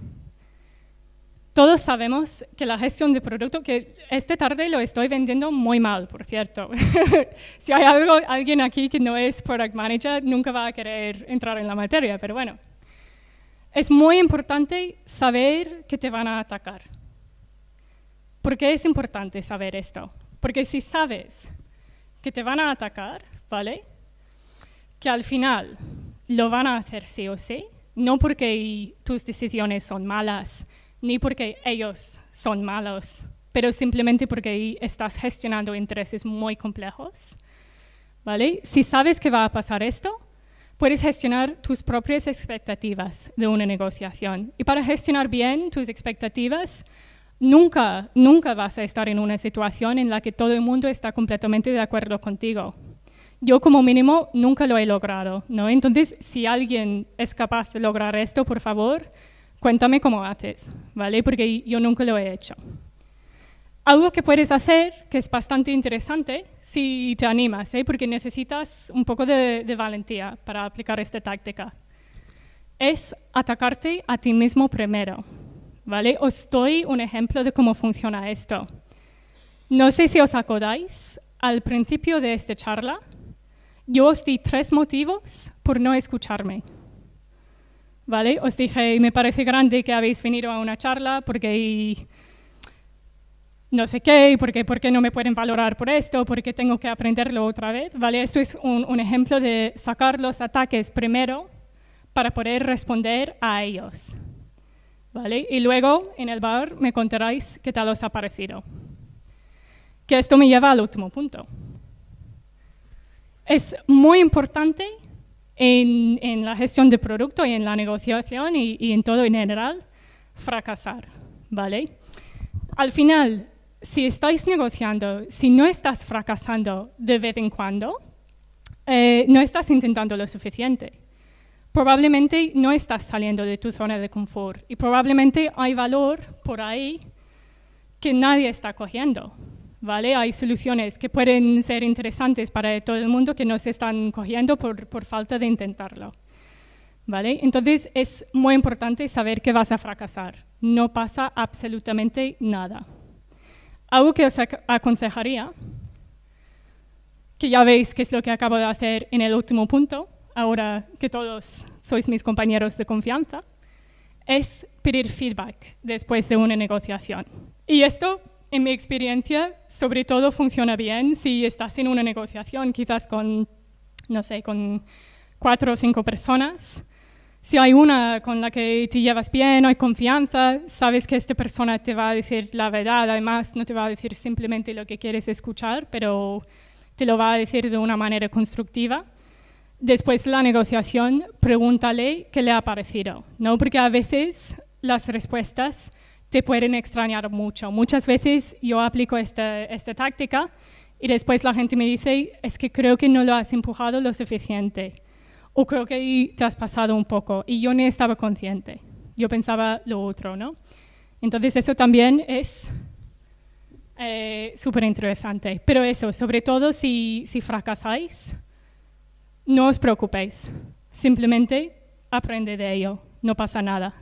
todos sabemos que la gestión de producto, que esta tarde lo estoy vendiendo muy mal, por cierto. si hay algo, alguien aquí que no es product manager, nunca va a querer entrar en la materia, pero bueno. Es muy importante saber que te van a atacar. ¿Por qué es importante saber esto? Porque si sabes que te van a atacar, ¿vale? Que al final lo van a hacer sí o sí, no porque tus decisiones son malas, ni porque ellos son malos, pero simplemente porque estás gestionando intereses muy complejos. ¿Vale? Si sabes que va a pasar esto, puedes gestionar tus propias expectativas de una negociación. Y para gestionar bien tus expectativas, nunca, nunca vas a estar en una situación en la que todo el mundo está completamente de acuerdo contigo. Yo como mínimo nunca lo he logrado, ¿no? Entonces, si alguien es capaz de lograr esto, por favor, Cuéntame cómo haces, ¿vale? Porque yo nunca lo he hecho. Algo que puedes hacer, que es bastante interesante, si te animas, ¿eh? porque necesitas un poco de, de valentía para aplicar esta táctica, es atacarte a ti mismo primero. ¿vale? Os doy un ejemplo de cómo funciona esto. No sé si os acordáis, al principio de esta charla, yo os di tres motivos por no escucharme. ¿vale? Os dije, me parece grande que habéis venido a una charla porque no sé qué, porque, porque no me pueden valorar por esto, porque tengo que aprenderlo otra vez, ¿vale? Esto es un, un ejemplo de sacar los ataques primero para poder responder a ellos, ¿vale? Y luego en el bar me contaréis qué tal os ha parecido. Que esto me lleva al último punto. Es muy importante en, la gestión de producto y en la negociación y, en todo en general, fracasar, ¿vale? Al final, si estáis negociando, si no estás fracasando de vez en cuando, eh, no estás intentando lo suficiente. Probablemente no estás saliendo de tu zona de confort y probablemente hay valor por ahí que nadie está cogiendo. ¿vale? Hay soluciones que pueden ser interesantes para todo el mundo que no se están cogiendo por, falta de intentarlo. ¿Vale? Entonces es muy importante saber que vas a fracasar. No pasa absolutamente nada. Algo que os aconsejaría, que ya veis que es lo que acabo de hacer en el último punto, ahora que todos sois mis compañeros de confianza, es pedir feedback después de una negociación. Y esto en mi experiencia, sobre todo funciona bien si estás en una negociación, quizás con, no sé, con cuatro o cinco personas. Si hay una con la que te llevas bien, hay confianza, sabes que esta persona te va a decir la verdad, además no te va a decir simplemente lo que quieres escuchar, pero te lo va a decir de una manera constructiva. Después de la negociación, pregúntale qué le ha parecido, ¿no? Porque a veces las respuestas te pueden extrañar mucho. Muchas veces yo aplico esta, táctica y después la gente me dice, es que creo que no lo has empujado lo suficiente o creo que te has pasado un poco y yo ni estaba consciente. Yo pensaba lo otro, ¿no? Entonces eso también es eh, súper interesante. Pero eso, sobre todo si, si fracasáis, no os preocupéis. Simplemente aprende de ello, no pasa nada.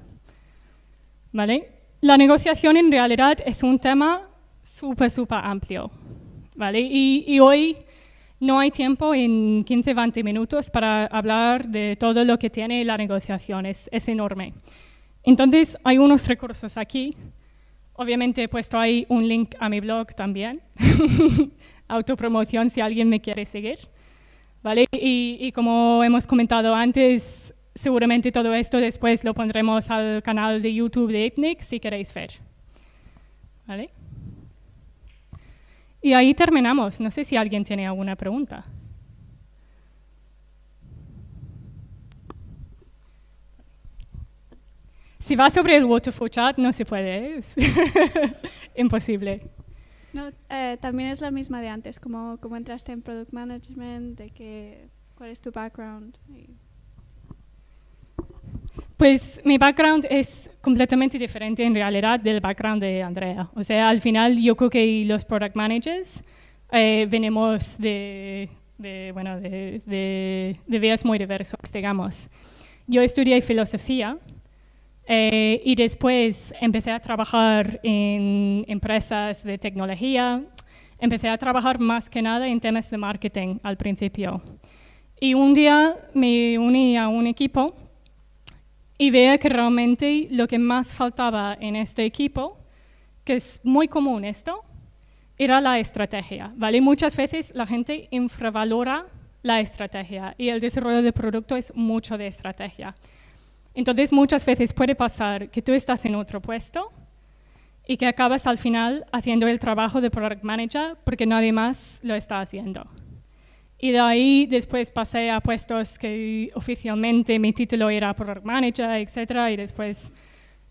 ¿Vale? La negociación en realidad es un tema súper, súper amplio. ¿vale? Y, hoy no hay tiempo en 15, 20 minutos para hablar de todo lo que tiene la negociación, es, enorme. Entonces, hay unos recursos aquí. Obviamente he puesto ahí un link a mi blog también, autopromoción si alguien me quiere seguir. ¿Vale? y, como hemos comentado antes, seguramente todo esto después lo pondremos al canal de YouTube de Ethnic si queréis ver. ¿Vale? Y ahí terminamos. No sé si alguien tiene alguna pregunta. Si va sobre el waterfall chat, no se puede, ¿eh? es imposible. Eh, también es la misma de antes, como, entraste en product management, de que, cuál es tu background. Y pues mi background es completamente diferente en realidad del background de Andrea. O sea, al final yo creo que los product managers eh, venimos de, de, bueno, vías muy diversas digamos. Yo estudié filosofía eh, y después empecé a trabajar en empresas de tecnología. Empecé a trabajar más que nada en temas de marketing al principio. Y un día me uní a un equipo y vea que realmente lo que más faltaba en este equipo, que es muy común esto, era la estrategia. ¿vale? Muchas veces la gente infravalora la estrategia y el desarrollo de producto es mucho de estrategia. Entonces muchas veces puede pasar que tú estás en otro puesto y que acabas al final haciendo el trabajo de product manager porque nadie más lo está haciendo. Y de ahí después pasé a puestos que oficialmente mi título era Product Manager, etc. Y después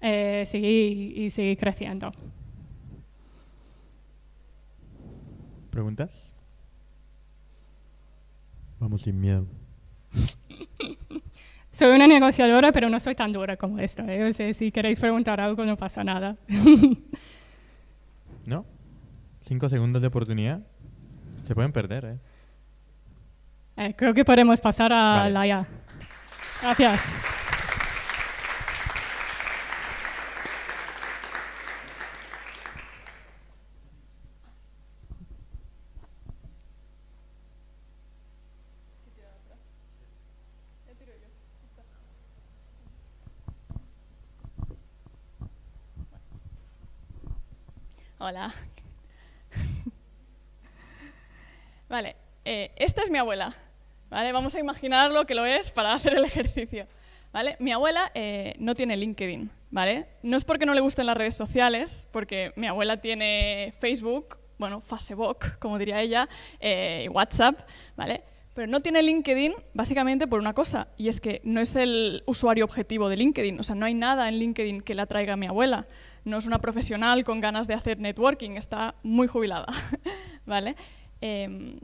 eh, seguí y seguí creciendo. ¿Preguntas? Vamos sin miedo. soy una negociadora, pero no soy tan dura como esta. ¿eh? si queréis preguntar algo, no pasa nada. ¿No? Cinco segundos de oportunidad. Se pueden perder, ¿eh? Eh, creo que podemos pasar a Laia. Gracias. Hola. vale, eh, esta es mi abuela. ¿vale? Vamos a imaginar lo que lo es para hacer el ejercicio. ¿Vale? Mi abuela eh, no tiene LinkedIn, ¿vale? No es porque no le gusten las redes sociales, porque mi abuela tiene Facebook, bueno, Facebook, como diría ella, eh, y WhatsApp, ¿vale? Pero no tiene LinkedIn básicamente por una cosa, y es que no es el usuario objetivo de LinkedIn, o sea, no hay nada en LinkedIn que la traiga a mi abuela. No es una profesional con ganas de hacer networking, está muy jubilada, ¿vale? Em,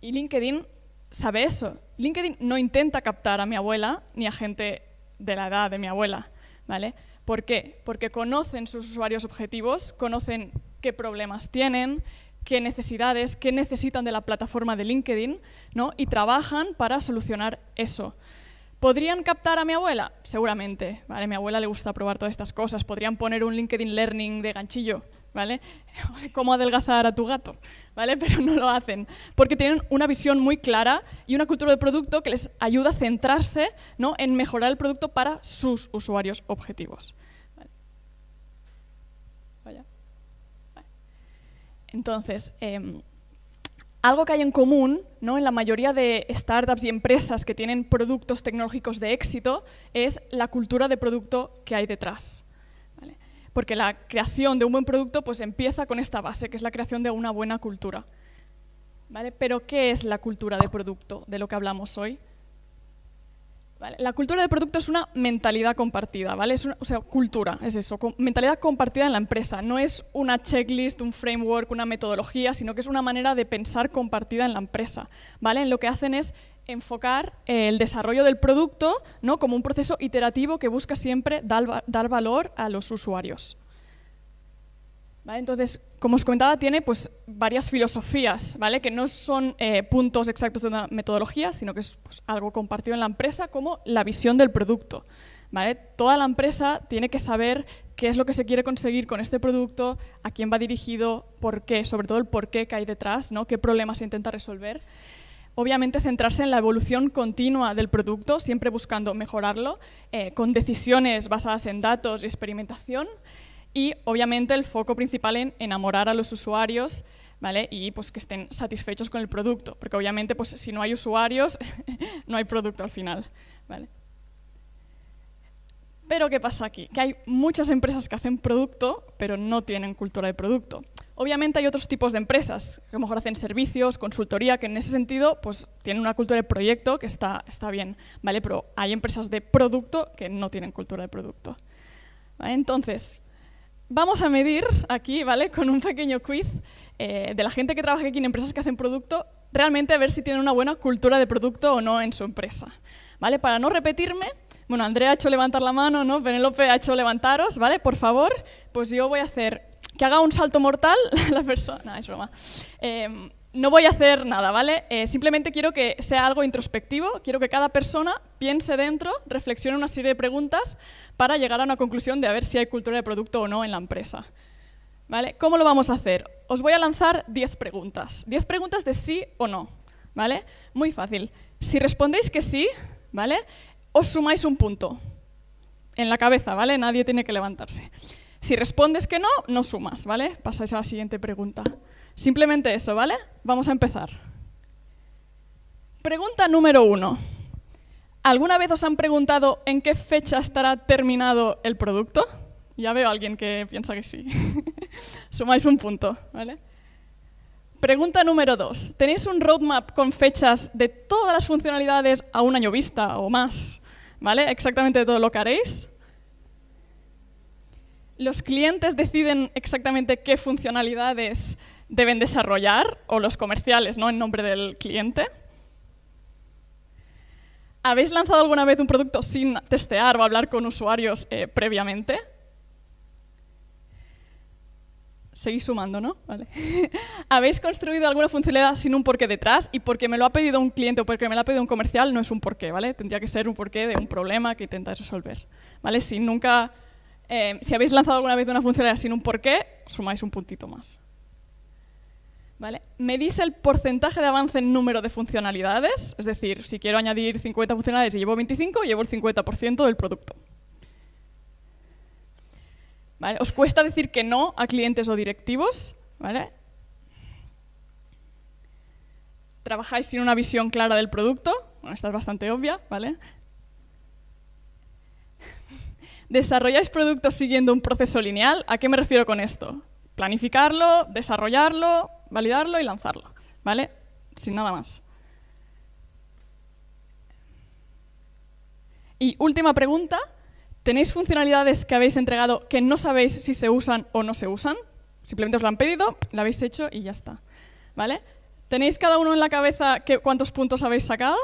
y LinkedIn sabe eso. LinkedIn no intenta captar a mi abuela ni a gente de la edad de mi abuela, ¿vale? ¿Por qué? Porque conocen sus usuarios objetivos, conocen qué problemas tienen, qué necesidades, qué necesitan de la plataforma de LinkedIn, Y trabajan para solucionar eso. ¿Podrían captar a mi abuela? Seguramente, A mi abuela le gusta probar todas estas cosas. Podrían poner un LinkedIn Learning de ganchillo, ¿vale? Cómo adelgazar a tu gato, ¿vale? Pero no lo hacen, porque tienen una visión muy clara y una cultura de producto que les ayuda a centrarse ¿no? en mejorar el producto para sus usuarios objetivos. Entonces, em, algo que hay en común ¿no? en la mayoría de startups y empresas que tienen productos tecnológicos de éxito es la cultura de producto que hay detrás porque la creación de un buen producto pues empieza con esta base, que es la creación de una buena cultura. ¿Vale? Pero ¿qué es la cultura de producto de lo que hablamos hoy? La cultura de producto es una mentalidad compartida, ¿vale? Es o sea, cultura, es eso, mentalidad compartida en la empresa. No es una checklist, un framework, una metodología, sino que es una manera de pensar compartida en la empresa, ¿vale? En lo que hacen es enfocar el desarrollo del producto ¿no? como un proceso iterativo que busca siempre dar, valor a los usuarios. Entonces, como os comentaba, tiene pues, varias filosofías, ¿vale? que no son eh, puntos exactos de una metodología, sino que es pues, algo compartido en la empresa como la visión del producto. ¿Vale? Toda la empresa tiene que saber qué es lo que se quiere conseguir con este producto, a quién va dirigido, por qué, sobre todo el por qué que hay detrás, ¿no? qué problemas se intenta resolver obviamente centrarse en la evolución continua del producto, siempre buscando mejorarlo, eh, con decisiones basadas en datos y experimentación, y obviamente el foco principal en enamorar a los usuarios ¿vale? y pues, que estén satisfechos con el producto, porque obviamente pues, si no hay usuarios, no hay producto al final. Pero ¿qué pasa aquí? Que hay muchas empresas que hacen producto, pero no tienen cultura de producto. Obviamente hay otros tipos de empresas, que a lo mejor hacen servicios, consultoría, que en ese sentido pues, tienen una cultura de proyecto que está, está bien, ¿vale? Pero hay empresas de producto que no tienen cultura de producto. Entonces, vamos a medir aquí, ¿vale? Con un pequeño quiz eh, de la gente que trabaja aquí en empresas que hacen producto, realmente a ver si tienen una buena cultura de producto o no en su empresa. ¿Vale? Para no repetirme, bueno, Andrea ha hecho levantar la mano, ¿no? Penélope ha hecho levantaros, ¿vale? Por favor, pues yo voy a hacer que haga un salto mortal la persona. No, es broma. Em, no voy a hacer nada, ¿vale? Eh, simplemente quiero que sea algo introspectivo, quiero que cada persona piense dentro, reflexione una serie de preguntas para llegar a una conclusión de a ver si hay cultura de producto o no en la empresa. ¿Vale? ¿Cómo lo vamos a hacer? Os voy a lanzar 10 preguntas. 10 preguntas de sí o no, ¿vale? Muy fácil. Si respondéis que sí, ¿vale? Os sumáis un punto en la cabeza, ¿vale? Nadie tiene que levantarse. Si respondes que no, no sumas, ¿vale? Pasáis a la siguiente pregunta. Simplemente eso, ¿vale? Vamos a empezar. Pregunta número uno. ¿Alguna vez os han preguntado en qué fecha estará terminado el producto? Ya veo a alguien que piensa que sí. Sumáis un punto, ¿vale? Pregunta número dos. ¿Tenéis un roadmap con fechas de todas las funcionalidades a un año vista o más? ¿Vale? Exactamente todo lo que haréis los clientes deciden exactamente qué funcionalidades deben desarrollar, o los comerciales, ¿no? En nombre del cliente. ¿Habéis lanzado alguna vez un producto sin testear o hablar con usuarios eh, previamente? Seguís sumando, ¿no? Vale. ¿Habéis construido alguna funcionalidad sin un porqué detrás? Y porque me lo ha pedido un cliente o porque me lo ha pedido un comercial no es un porqué, ¿vale? Tendría que ser un porqué de un problema que intentáis resolver, ¿vale? Si nunca eh, si habéis lanzado alguna vez una funcionalidad sin un porqué, sumáis un puntito más. ¿Vale? Medís el porcentaje de avance en número de funcionalidades, es decir, si quiero añadir 50 funcionalidades y llevo 25, llevo el 50% del producto. ¿Vale? Os cuesta decir que no a clientes o directivos, ¿vale? Trabajáis sin una visión clara del producto, bueno, esta es bastante obvia, ¿vale? ¿Desarrolláis productos siguiendo un proceso lineal? ¿A qué me refiero con esto? Planificarlo, desarrollarlo, validarlo y lanzarlo, ¿vale? Sin nada más. Y última pregunta, ¿tenéis funcionalidades que habéis entregado que no sabéis si se usan o no se usan? Simplemente os lo han pedido, la habéis hecho y ya está, ¿vale? ¿Tenéis cada uno en la cabeza cuántos puntos habéis sacado?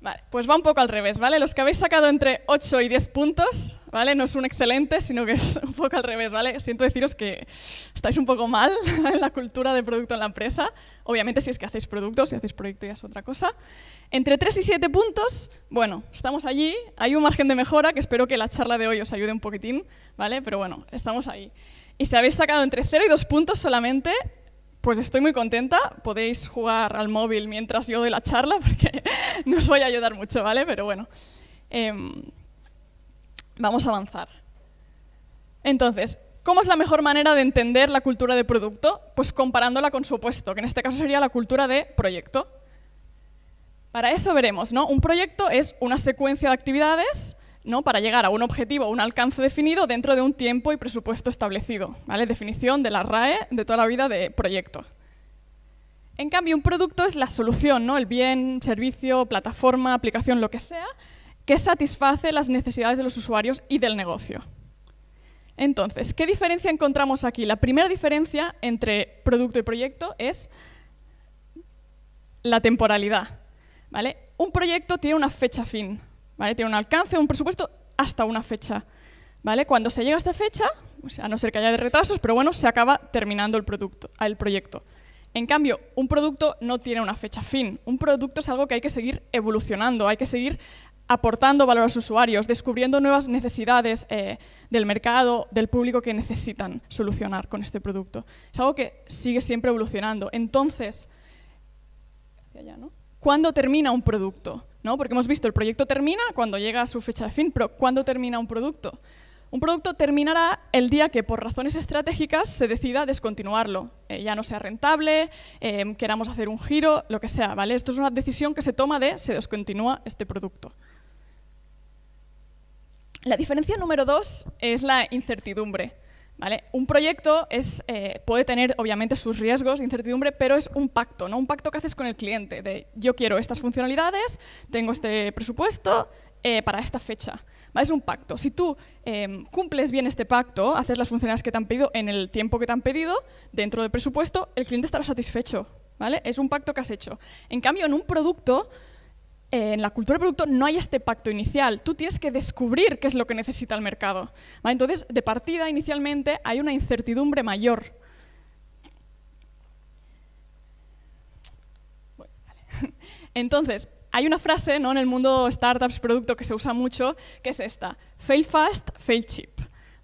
Vale, pues va un poco al revés, ¿vale? Los que habéis sacado entre 8 y 10 puntos, ¿vale? No es un excelente, sino que es un poco al revés, ¿vale? Siento deciros que estáis un poco mal en la cultura de producto en la empresa. Obviamente, si es que hacéis productos, si hacéis proyecto ya es otra cosa. Entre 3 y 7 puntos, bueno, estamos allí, hay un margen de mejora que espero que la charla de hoy os ayude un poquitín, ¿vale? Pero bueno, estamos ahí. Y si habéis sacado entre 0 y 2 puntos solamente, pues estoy muy contenta, podéis jugar al móvil mientras yo doy la charla porque no os voy a ayudar mucho, ¿vale? Pero bueno, em, vamos a avanzar. Entonces, ¿cómo es la mejor manera de entender la cultura de producto? Pues comparándola con su opuesto, que en este caso sería la cultura de proyecto. Para eso veremos, ¿no? Un proyecto es una secuencia de actividades ¿no? para llegar a un objetivo o un alcance definido dentro de un tiempo y presupuesto establecido. Definición de la RAE de toda la vida de proyecto. En cambio, un producto es la solución, ¿no? el bien, servicio, plataforma, aplicación, lo que sea, que satisface las necesidades de los usuarios y del negocio. Entonces, ¿qué diferencia encontramos aquí? La primera diferencia entre producto y proyecto es la temporalidad. ¿vale? Un proyecto tiene una fecha fin. Tiene un alcance, un presupuesto hasta una fecha. ¿vale? Cuando se llega a esta fecha, a no ser que haya retrasos, pero bueno, se acaba terminando el, producto, el proyecto. En cambio, un producto no tiene una fecha fin. Un producto es algo que hay que seguir evolucionando, hay que seguir aportando valor a los usuarios, descubriendo nuevas necesidades eh, del mercado, del público que necesitan solucionar con este producto. Es algo que sigue siempre evolucionando. Entonces, ¿cuándo termina un producto? Porque hemos visto, el proyecto termina cuando llega a su fecha de fin, pero ¿cuándo termina un producto? Un producto terminará el día que por razones estratégicas se decida descontinuarlo, eh, ya no sea rentable, em, queramos hacer un giro, lo que sea, ¿vale? Esto es una decisión que se toma de se descontinúa este producto. La diferencia número dos es la incertidumbre. Un proyecto eh, puede tener obviamente sus riesgos incertidumbre, pero es un pacto, ¿no? un pacto que haces con el cliente, de yo quiero estas funcionalidades, tengo este presupuesto eh, para esta fecha. Es un pacto. Si tú eh, cumples bien este pacto, haces las funcionalidades que te han pedido en el tiempo que te han pedido, dentro del presupuesto, el cliente estará satisfecho. ¿Vale? Es un pacto que has hecho. En cambio, en un producto eh, en la cultura de producto no hay este pacto inicial. Tú tienes que descubrir qué es lo que necesita el mercado. Entonces, de partida, inicialmente, hay una incertidumbre mayor. Entonces, hay una frase ¿no? en el mundo startups, producto, que se usa mucho, que es esta. Fail fast, fail cheap.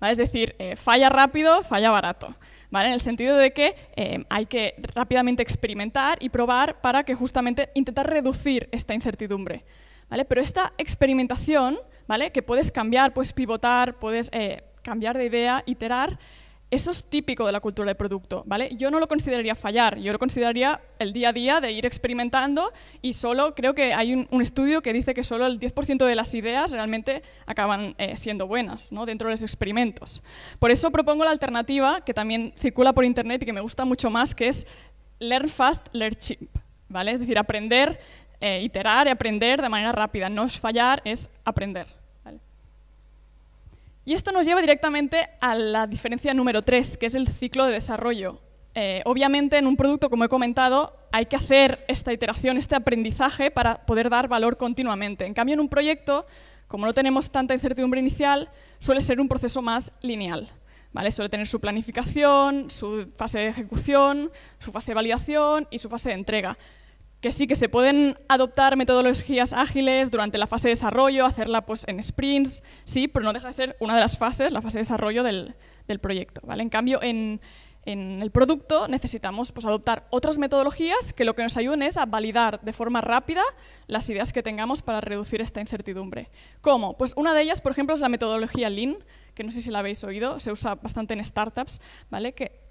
Es decir, eh, falla rápido, falla barato. En el sentido de que eh, hay que rápidamente experimentar y probar para que justamente intentar reducir esta incertidumbre, ¿vale? Pero esta experimentación, ¿vale? Que puedes cambiar, puedes pivotar, puedes eh, cambiar de idea, iterar, eso es típico de la cultura de producto, ¿vale? Yo no lo consideraría fallar, yo lo consideraría el día a día de ir experimentando y solo creo que hay un, estudio que dice que solo el 10% de las ideas realmente acaban eh, siendo buenas ¿no? dentro de los experimentos. Por eso propongo la alternativa que también circula por internet y que me gusta mucho más, que es learn fast, learn cheap, ¿vale? Es decir, aprender, eh, iterar y aprender de manera rápida. No es fallar, es aprender. Y esto nos lleva directamente a la diferencia número tres, que es el ciclo de desarrollo. Eh, obviamente en un producto, como he comentado, hay que hacer esta iteración, este aprendizaje para poder dar valor continuamente. En cambio, en un proyecto, como no tenemos tanta incertidumbre inicial, suele ser un proceso más lineal. ¿vale? Suele tener su planificación, su fase de ejecución, su fase de validación y su fase de entrega que sí que se pueden adoptar metodologías ágiles durante la fase de desarrollo, hacerla pues, en sprints, sí, pero no deja de ser una de las fases, la fase de desarrollo del, proyecto. ¿vale? En cambio, en, el producto necesitamos pues, adoptar otras metodologías que lo que nos ayuden es a validar de forma rápida las ideas que tengamos para reducir esta incertidumbre. ¿Cómo? Pues una de ellas, por ejemplo, es la metodología Lean, que no sé si la habéis oído, se usa bastante en startups, ¿vale? que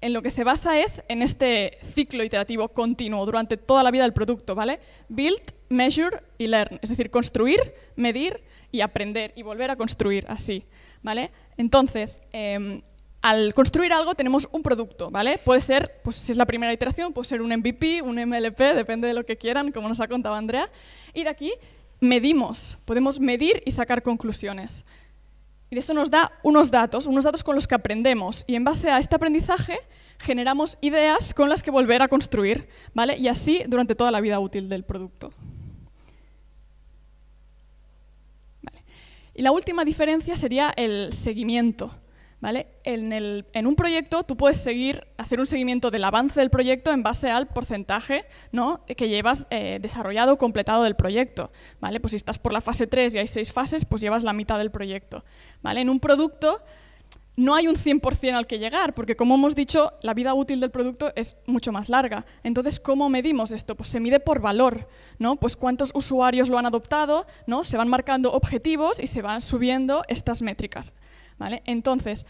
en lo que se basa es en este ciclo iterativo continuo durante toda la vida del producto, ¿vale? Build, measure y learn, es decir, construir, medir y aprender y volver a construir así, ¿vale? Entonces, em, al construir algo tenemos un producto, ¿vale? Puede ser, pues si es la primera iteración, puede ser un MVP, un MLP, depende de lo que quieran, como nos ha contado Andrea. Y de aquí medimos, podemos medir y sacar conclusiones. Y eso nos da unos datos, unos datos con los que aprendemos. Y en base a este aprendizaje generamos ideas con las que volver a construir, Y así durante toda la vida útil del producto. Y la última diferencia sería el seguimiento. En, un proyecto tú puedes seguir, hacer un seguimiento del avance del proyecto en base al porcentaje que llevas eh, desarrollado o completado del proyecto. Pues si estás por la fase 3 y hay 6 fases, pues llevas la mitad del proyecto. En un producto no hay un 100% al que llegar, porque como hemos dicho, la vida útil del producto es mucho más larga. Entonces, ¿cómo medimos esto? Pues se mide por valor, Pues cuántos usuarios lo han adoptado, Se van marcando objetivos y se van subiendo estas métricas. Entonces,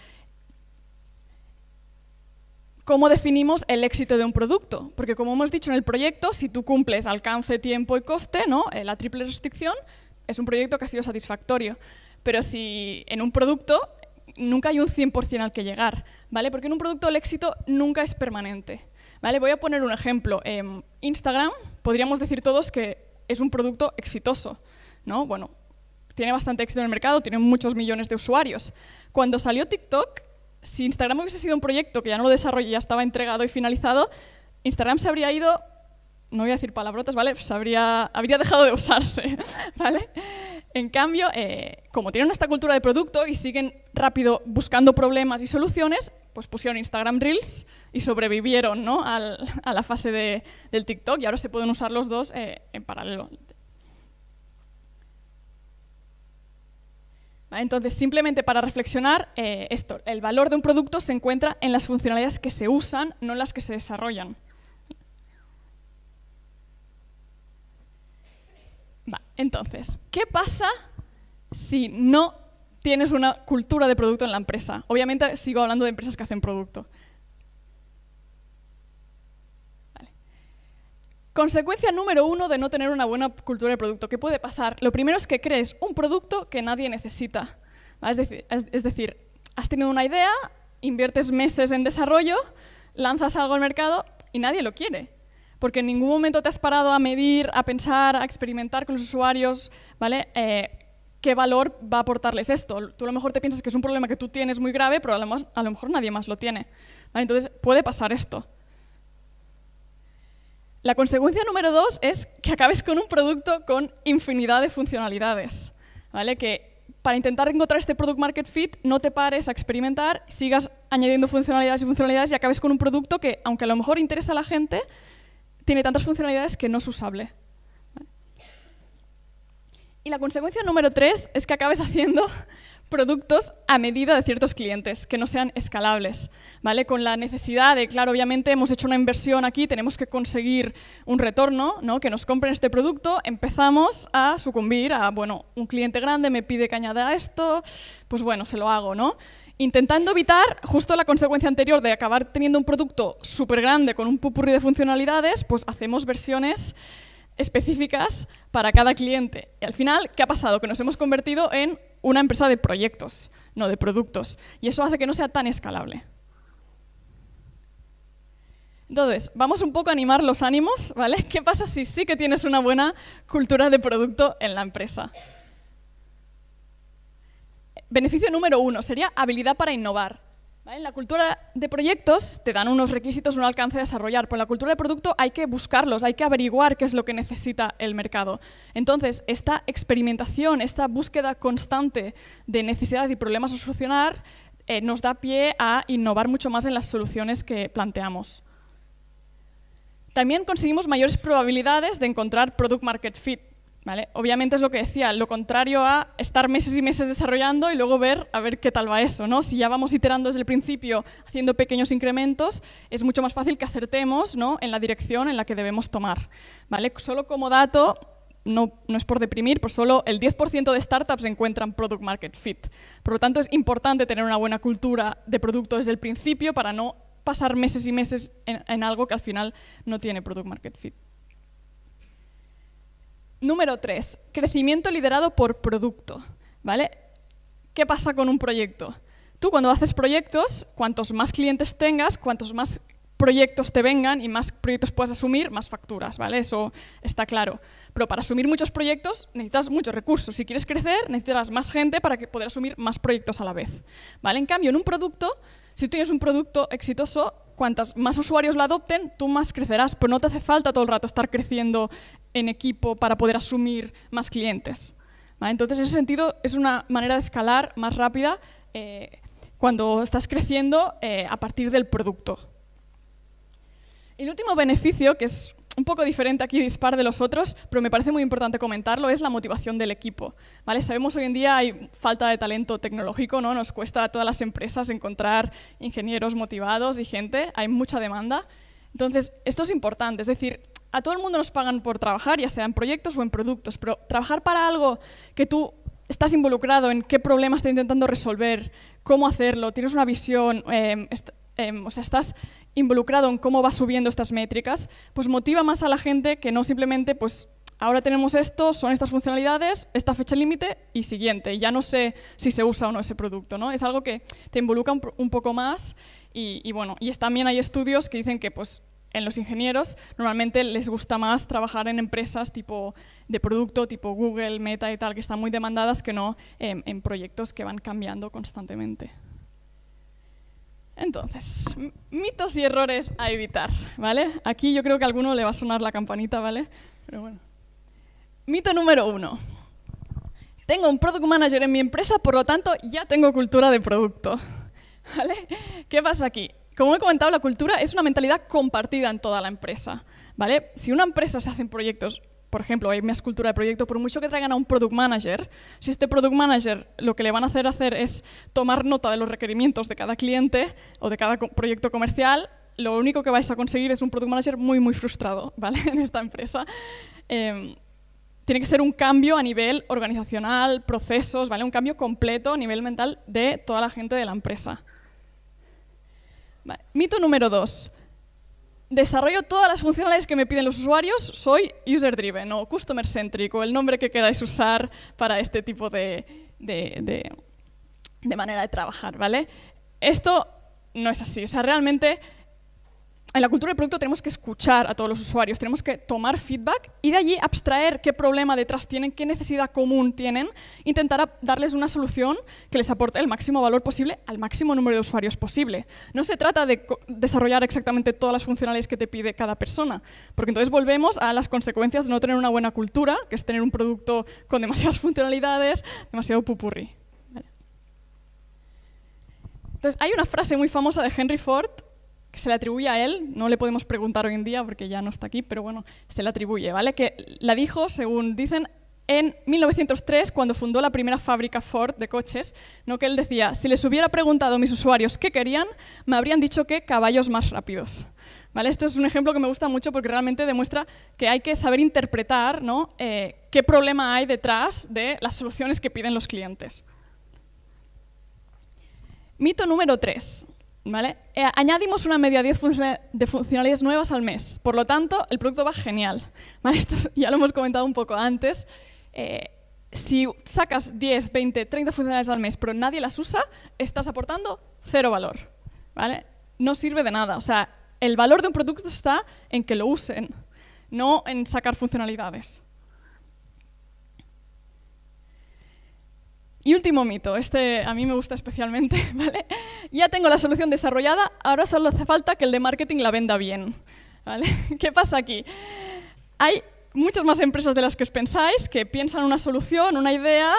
¿cómo definimos el éxito de un producto? Porque como hemos dicho en el proyecto, si tú cumples alcance, tiempo y coste, ¿no? Eh, la triple restricción, es un proyecto que ha sido satisfactorio. Pero si en un producto nunca hay un 100% al que llegar, ¿vale? Porque en un producto el éxito nunca es permanente. ¿Vale? Voy a poner un ejemplo. Em, Instagram, podríamos decir todos que es un producto exitoso. ¿no? Bueno, tiene bastante éxito en el mercado, tiene muchos millones de usuarios. Cuando salió TikTok, si Instagram hubiese sido un proyecto que ya no lo desarrollé, ya estaba entregado y finalizado, Instagram se habría ido, no voy a decir palabrotas, ¿vale? habría, habría dejado de usarse, ¿vale? En cambio, eh, como tienen esta cultura de producto y siguen rápido buscando problemas y soluciones, pues pusieron Instagram Reels y sobrevivieron ¿no? a la fase de, del TikTok y ahora se pueden usar los dos eh, en paralelo. Entonces, simplemente para reflexionar, eh, esto, el valor de un producto se encuentra en las funcionalidades que se usan, no en las que se desarrollan. entonces, ¿qué pasa si no tienes una cultura de producto en la empresa? Obviamente sigo hablando de empresas que hacen producto. Consecuencia número uno de no tener una buena cultura de producto. ¿Qué puede pasar? Lo primero es que crees un producto que nadie necesita. Es, decir, has tenido una idea, inviertes meses en desarrollo, lanzas algo al mercado y nadie lo quiere. Porque en ningún momento te has parado a medir, a pensar, a experimentar con los usuarios, ¿vale? Eh, ¿Qué valor va a aportarles esto? Tú a lo mejor te piensas que es un problema que tú tienes muy grave, pero a lo, mejor nadie más lo tiene. Entonces puede pasar esto. La consecuencia número dos es que acabes con un producto con infinidad de funcionalidades, ¿vale? Que para intentar encontrar este product market fit no te pares a experimentar, sigas añadiendo funcionalidades y funcionalidades y acabes con un producto que, aunque a lo mejor interesa a la gente, tiene tantas funcionalidades que no es usable. Y la consecuencia número tres es que acabes haciendo productos a medida de ciertos clientes, que no sean escalables, ¿vale? Con la necesidad de, claro, obviamente hemos hecho una inversión aquí, tenemos que conseguir un retorno, ¿no? Que nos compren este producto, empezamos a sucumbir a, bueno, un cliente grande me pide que añada esto, pues bueno, se lo hago, ¿no? Intentando evitar justo la consecuencia anterior de acabar teniendo un producto súper grande con un pupurri de funcionalidades, pues hacemos versiones específicas para cada cliente. Y al final, ¿qué ha pasado? Que nos hemos convertido en una empresa de proyectos, no de productos. Y eso hace que no sea tan escalable. Entonces, vamos un poco a animar los ánimos, ¿vale? ¿Qué pasa si sí que tienes una buena cultura de producto en la empresa? Beneficio número uno sería habilidad para innovar. En la cultura de proyectos te dan unos requisitos, un alcance a desarrollar, pero la cultura de producto hay que buscarlos, hay que averiguar qué es lo que necesita el mercado. Entonces, esta experimentación, esta búsqueda constante de necesidades y problemas a solucionar, eh, nos da pie a innovar mucho más en las soluciones que planteamos. También conseguimos mayores probabilidades de encontrar product market fit Obviamente es lo que decía, lo contrario a estar meses y meses desarrollando y luego ver a ver qué tal va eso. ¿no? Si ya vamos iterando desde el principio haciendo pequeños incrementos, es mucho más fácil que acertemos ¿no? en la dirección en la que debemos tomar. ¿vale? Solo como dato, no, es por deprimir, pero pues solo el 10% de startups encuentran product market fit. Por lo tanto, es importante tener una buena cultura de producto desde el principio para no pasar meses y meses en algo que al final no tiene product market fit. Número 3. Crecimiento liderado por producto. ¿Vale? ¿Qué pasa con un proyecto? Tú cuando haces proyectos, cuantos más clientes tengas, cuantos más proyectos te vengan y más proyectos puedas asumir, más facturas, ¿vale? Eso está claro. Pero para asumir muchos proyectos necesitas muchos recursos. Si quieres crecer, necesitas más gente para que poder asumir más proyectos a la vez, ¿vale? En cambio, en un producto, si tú tienes un producto exitoso, cuantas más usuarios la adopten, tú más crecerás, pero no te hace falta todo el rato estar creciendo en equipo para poder asumir más clientes. Entonces, en ese sentido, es una manera de escalar más rápida eh, cuando estás creciendo eh, a partir del producto. El último beneficio, que es un poco diferente aquí, dispar de los otros, pero me parece muy importante comentarlo, es la motivación del equipo. ¿vale? Sabemos hoy en día hay falta de talento tecnológico, ¿no? nos cuesta a todas las empresas encontrar ingenieros motivados y gente, hay mucha demanda. Entonces, esto es importante, es decir, a todo el mundo nos pagan por trabajar, ya sea en proyectos o en productos, pero trabajar para algo que tú estás involucrado en qué problema está intentando resolver, cómo hacerlo, tienes una visión, eh, Em, o sea, estás involucrado en cómo vas subiendo estas métricas, pues motiva más a la gente que no simplemente, pues ahora tenemos esto, son estas funcionalidades, esta fecha límite y siguiente. Ya no sé si se usa o no ese producto, ¿no? Es algo que te involucra un, poco más y, y, bueno, y también hay estudios que dicen que pues en los ingenieros normalmente les gusta más trabajar en empresas tipo de producto, tipo Google, Meta y tal, que están muy demandadas, que no em, en proyectos que van cambiando constantemente. Entonces, mitos y errores a evitar, ¿vale? Aquí yo creo que a alguno le va a sonar la campanita, ¿vale? Pero bueno. Mito número uno. Tengo un product manager en mi empresa, por lo tanto ya tengo cultura de producto. ¿Vale? ¿Qué pasa aquí? Como he comentado, la cultura es una mentalidad compartida en toda la empresa. ¿Vale? Si una empresa se en proyectos por ejemplo, hay una escultura de proyecto, por mucho que traigan a un product manager, si este product manager lo que le van a hacer hacer es tomar nota de los requerimientos de cada cliente o de cada proyecto comercial, lo único que vais a conseguir es un product manager muy, muy frustrado ¿vale? en esta empresa. Em, tiene que ser un cambio a nivel organizacional, procesos, ¿vale? un cambio completo a nivel mental de toda la gente de la empresa. Mito número dos desarrollo todas las funcionalidades que me piden los usuarios, soy user-driven o customer-centric o el nombre que queráis usar para este tipo de, de, de, de manera de trabajar, ¿vale? Esto no es así, o sea, realmente en la cultura del producto tenemos que escuchar a todos los usuarios, tenemos que tomar feedback y de allí abstraer qué problema detrás tienen, qué necesidad común tienen, intentar darles una solución que les aporte el máximo valor posible al máximo número de usuarios posible. No se trata de desarrollar exactamente todas las funcionalidades que te pide cada persona, porque entonces volvemos a las consecuencias de no tener una buena cultura, que es tener un producto con demasiadas funcionalidades, demasiado pupurri. Entonces, hay una frase muy famosa de Henry Ford se le atribuye a él, no le podemos preguntar hoy en día porque ya no está aquí, pero bueno, se le atribuye, ¿vale? Que la dijo, según dicen, en 1903, cuando fundó la primera fábrica Ford de coches, ¿no? que él decía, si les hubiera preguntado a mis usuarios qué querían, me habrían dicho que caballos más rápidos. ¿Vale? Este es un ejemplo que me gusta mucho porque realmente demuestra que hay que saber interpretar ¿no? Eh, qué problema hay detrás de las soluciones que piden los clientes. Mito número 3. Eh, añadimos una media 10 de funcionalidades nuevas al mes. Por lo tanto, el producto va genial. ya lo hemos comentado un poco antes. Eh, si sacas 10, 20, 30 funcionalidades al mes, pero nadie las usa, estás aportando cero valor. No sirve de nada. O sea, el valor de un producto está en que lo usen, no en sacar funcionalidades. Y último mito, este a mí me gusta especialmente, Ya tengo la solución desarrollada, ahora solo hace falta que el de marketing la venda bien, ¿Qué pasa aquí? Hay muchas más empresas de las que os pensáis que piensan una solución, una idea,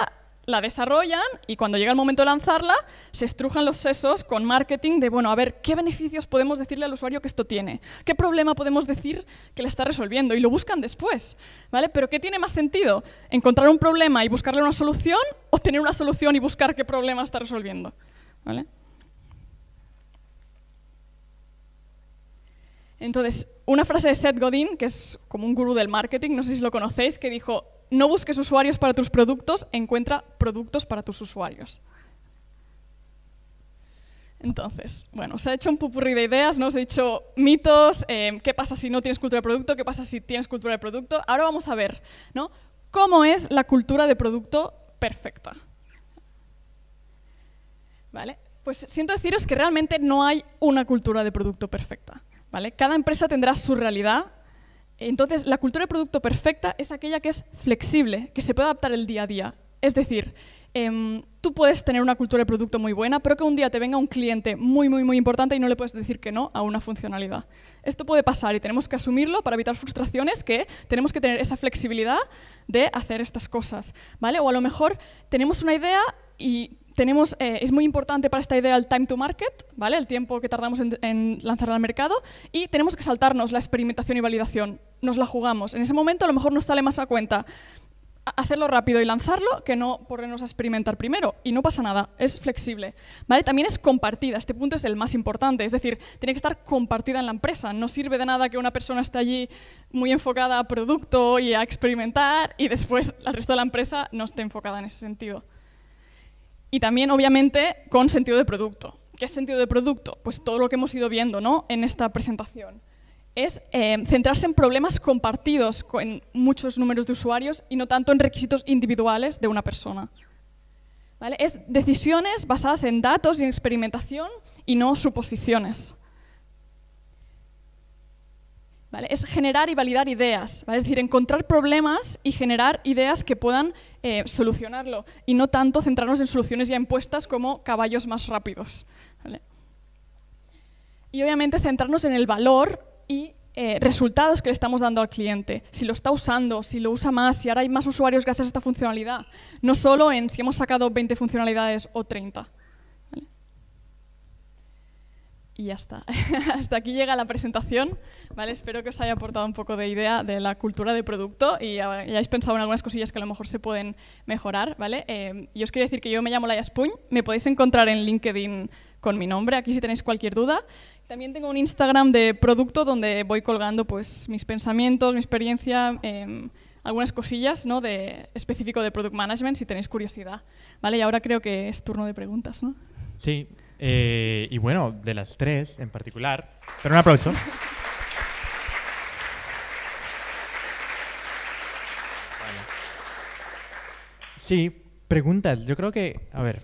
la desarrollan y cuando llega el momento de lanzarla, se estrujan los sesos con marketing de, bueno, a ver, ¿qué beneficios podemos decirle al usuario que esto tiene? ¿Qué problema podemos decir que le está resolviendo? Y lo buscan después, ¿vale? Pero ¿qué tiene más sentido? ¿Encontrar un problema y buscarle una solución o tener una solución y buscar qué problema está resolviendo? ¿Vale? Entonces, una frase de Seth Godin, que es como un gurú del marketing, no sé si lo conocéis, que dijo, no busques usuarios para tus productos, encuentra productos para tus usuarios. Entonces, bueno, se ha hecho un pupurri de ideas, ¿no? Os he dicho mitos, eh, qué pasa si no tienes cultura de producto, qué pasa si tienes cultura de producto. Ahora vamos a ver, ¿no? ¿Cómo es la cultura de producto perfecta? ¿Vale? Pues siento deciros que realmente no hay una cultura de producto perfecta, ¿vale? Cada empresa tendrá su realidad entonces, la cultura de producto perfecta es aquella que es flexible, que se puede adaptar el día a día. Es decir, em, tú puedes tener una cultura de producto muy buena, pero que un día te venga un cliente muy, muy, muy importante y no le puedes decir que no a una funcionalidad. Esto puede pasar y tenemos que asumirlo para evitar frustraciones, que tenemos que tener esa flexibilidad de hacer estas cosas, ¿vale? O a lo mejor tenemos una idea y eh, es muy importante para esta idea el time to market, ¿vale? el tiempo que tardamos en, en lanzarla al mercado, y tenemos que saltarnos la experimentación y validación. Nos la jugamos. En ese momento a lo mejor nos sale más a cuenta hacerlo rápido y lanzarlo que no ponernos a experimentar primero. Y no pasa nada, es flexible. ¿vale? También es compartida, este punto es el más importante, es decir, tiene que estar compartida en la empresa. No sirve de nada que una persona esté allí muy enfocada a producto y a experimentar y después el resto de la empresa no esté enfocada en ese sentido. Y también, obviamente, con sentido de producto. ¿Qué es sentido de producto? Pues todo lo que hemos ido viendo ¿no? en esta presentación. Es eh, centrarse en problemas compartidos con muchos números de usuarios y no tanto en requisitos individuales de una persona. Es decisiones basadas en datos y en experimentación y no suposiciones. Es generar y validar ideas, Es decir, encontrar problemas y generar ideas que puedan eh, solucionarlo y no tanto centrarnos en soluciones ya impuestas como caballos más rápidos, Y obviamente centrarnos en el valor y eh, resultados que le estamos dando al cliente, si lo está usando, si lo usa más, si ahora hay más usuarios gracias a esta funcionalidad, no solo en si hemos sacado 20 funcionalidades o 30. Y ya está. Hasta aquí llega la presentación. ¿vale? Espero que os haya aportado un poco de idea de la cultura de producto y hayáis pensado en algunas cosillas que a lo mejor se pueden mejorar. ¿vale? Eh, yo os quería decir que yo me llamo Laia Spuñ. Me podéis encontrar en LinkedIn con mi nombre, aquí si tenéis cualquier duda. También tengo un Instagram de producto donde voy colgando pues, mis pensamientos, mi experiencia. Em, algunas cosillas ¿no? de, específico de Product Management si tenéis curiosidad. ¿vale? Y ahora creo que es turno de preguntas. ¿no? Sí, eh, y bueno, de las tres en particular. Pero un aplauso. Sí, preguntas. Yo creo que, a ver,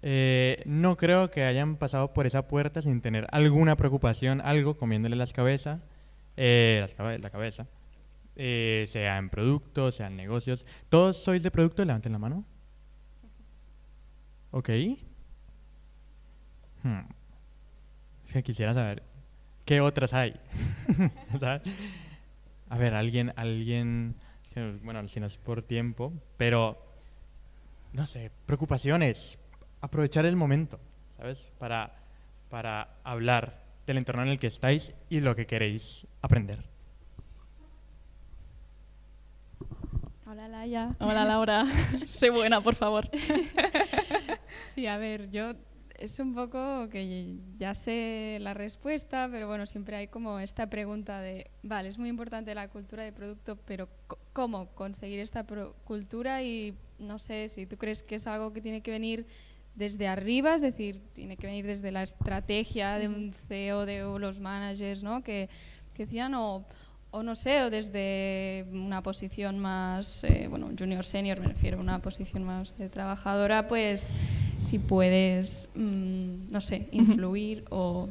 eh, no creo que hayan pasado por esa puerta sin tener alguna preocupación, algo comiéndole las cabezas, eh, la cabeza, eh, sea en productos, sea en negocios. ¿Todos sois de producto? Levanten la mano. Ok. Hmm. Es que quisiera saber qué otras hay. A ver, alguien, alguien, bueno, si no es por tiempo, pero, no sé, preocupaciones, aprovechar el momento, ¿sabes? Para, para hablar del entorno en el que estáis y lo que queréis aprender. Hola Laia. Hola Laura. sé buena, por favor. sí, a ver, yo es un poco que ya sé la respuesta, pero bueno, siempre hay como esta pregunta de, vale, es muy importante la cultura de producto, pero ¿cómo conseguir esta cultura? Y no sé si tú crees que es algo que tiene que venir desde arriba, es decir, tiene que venir desde la estrategia de un CEO, de los managers, ¿no? Que, decían, o o no sé, o desde una posición más, eh, bueno, junior senior me refiero, una posición más de trabajadora, pues si puedes, mm, no sé, influir o...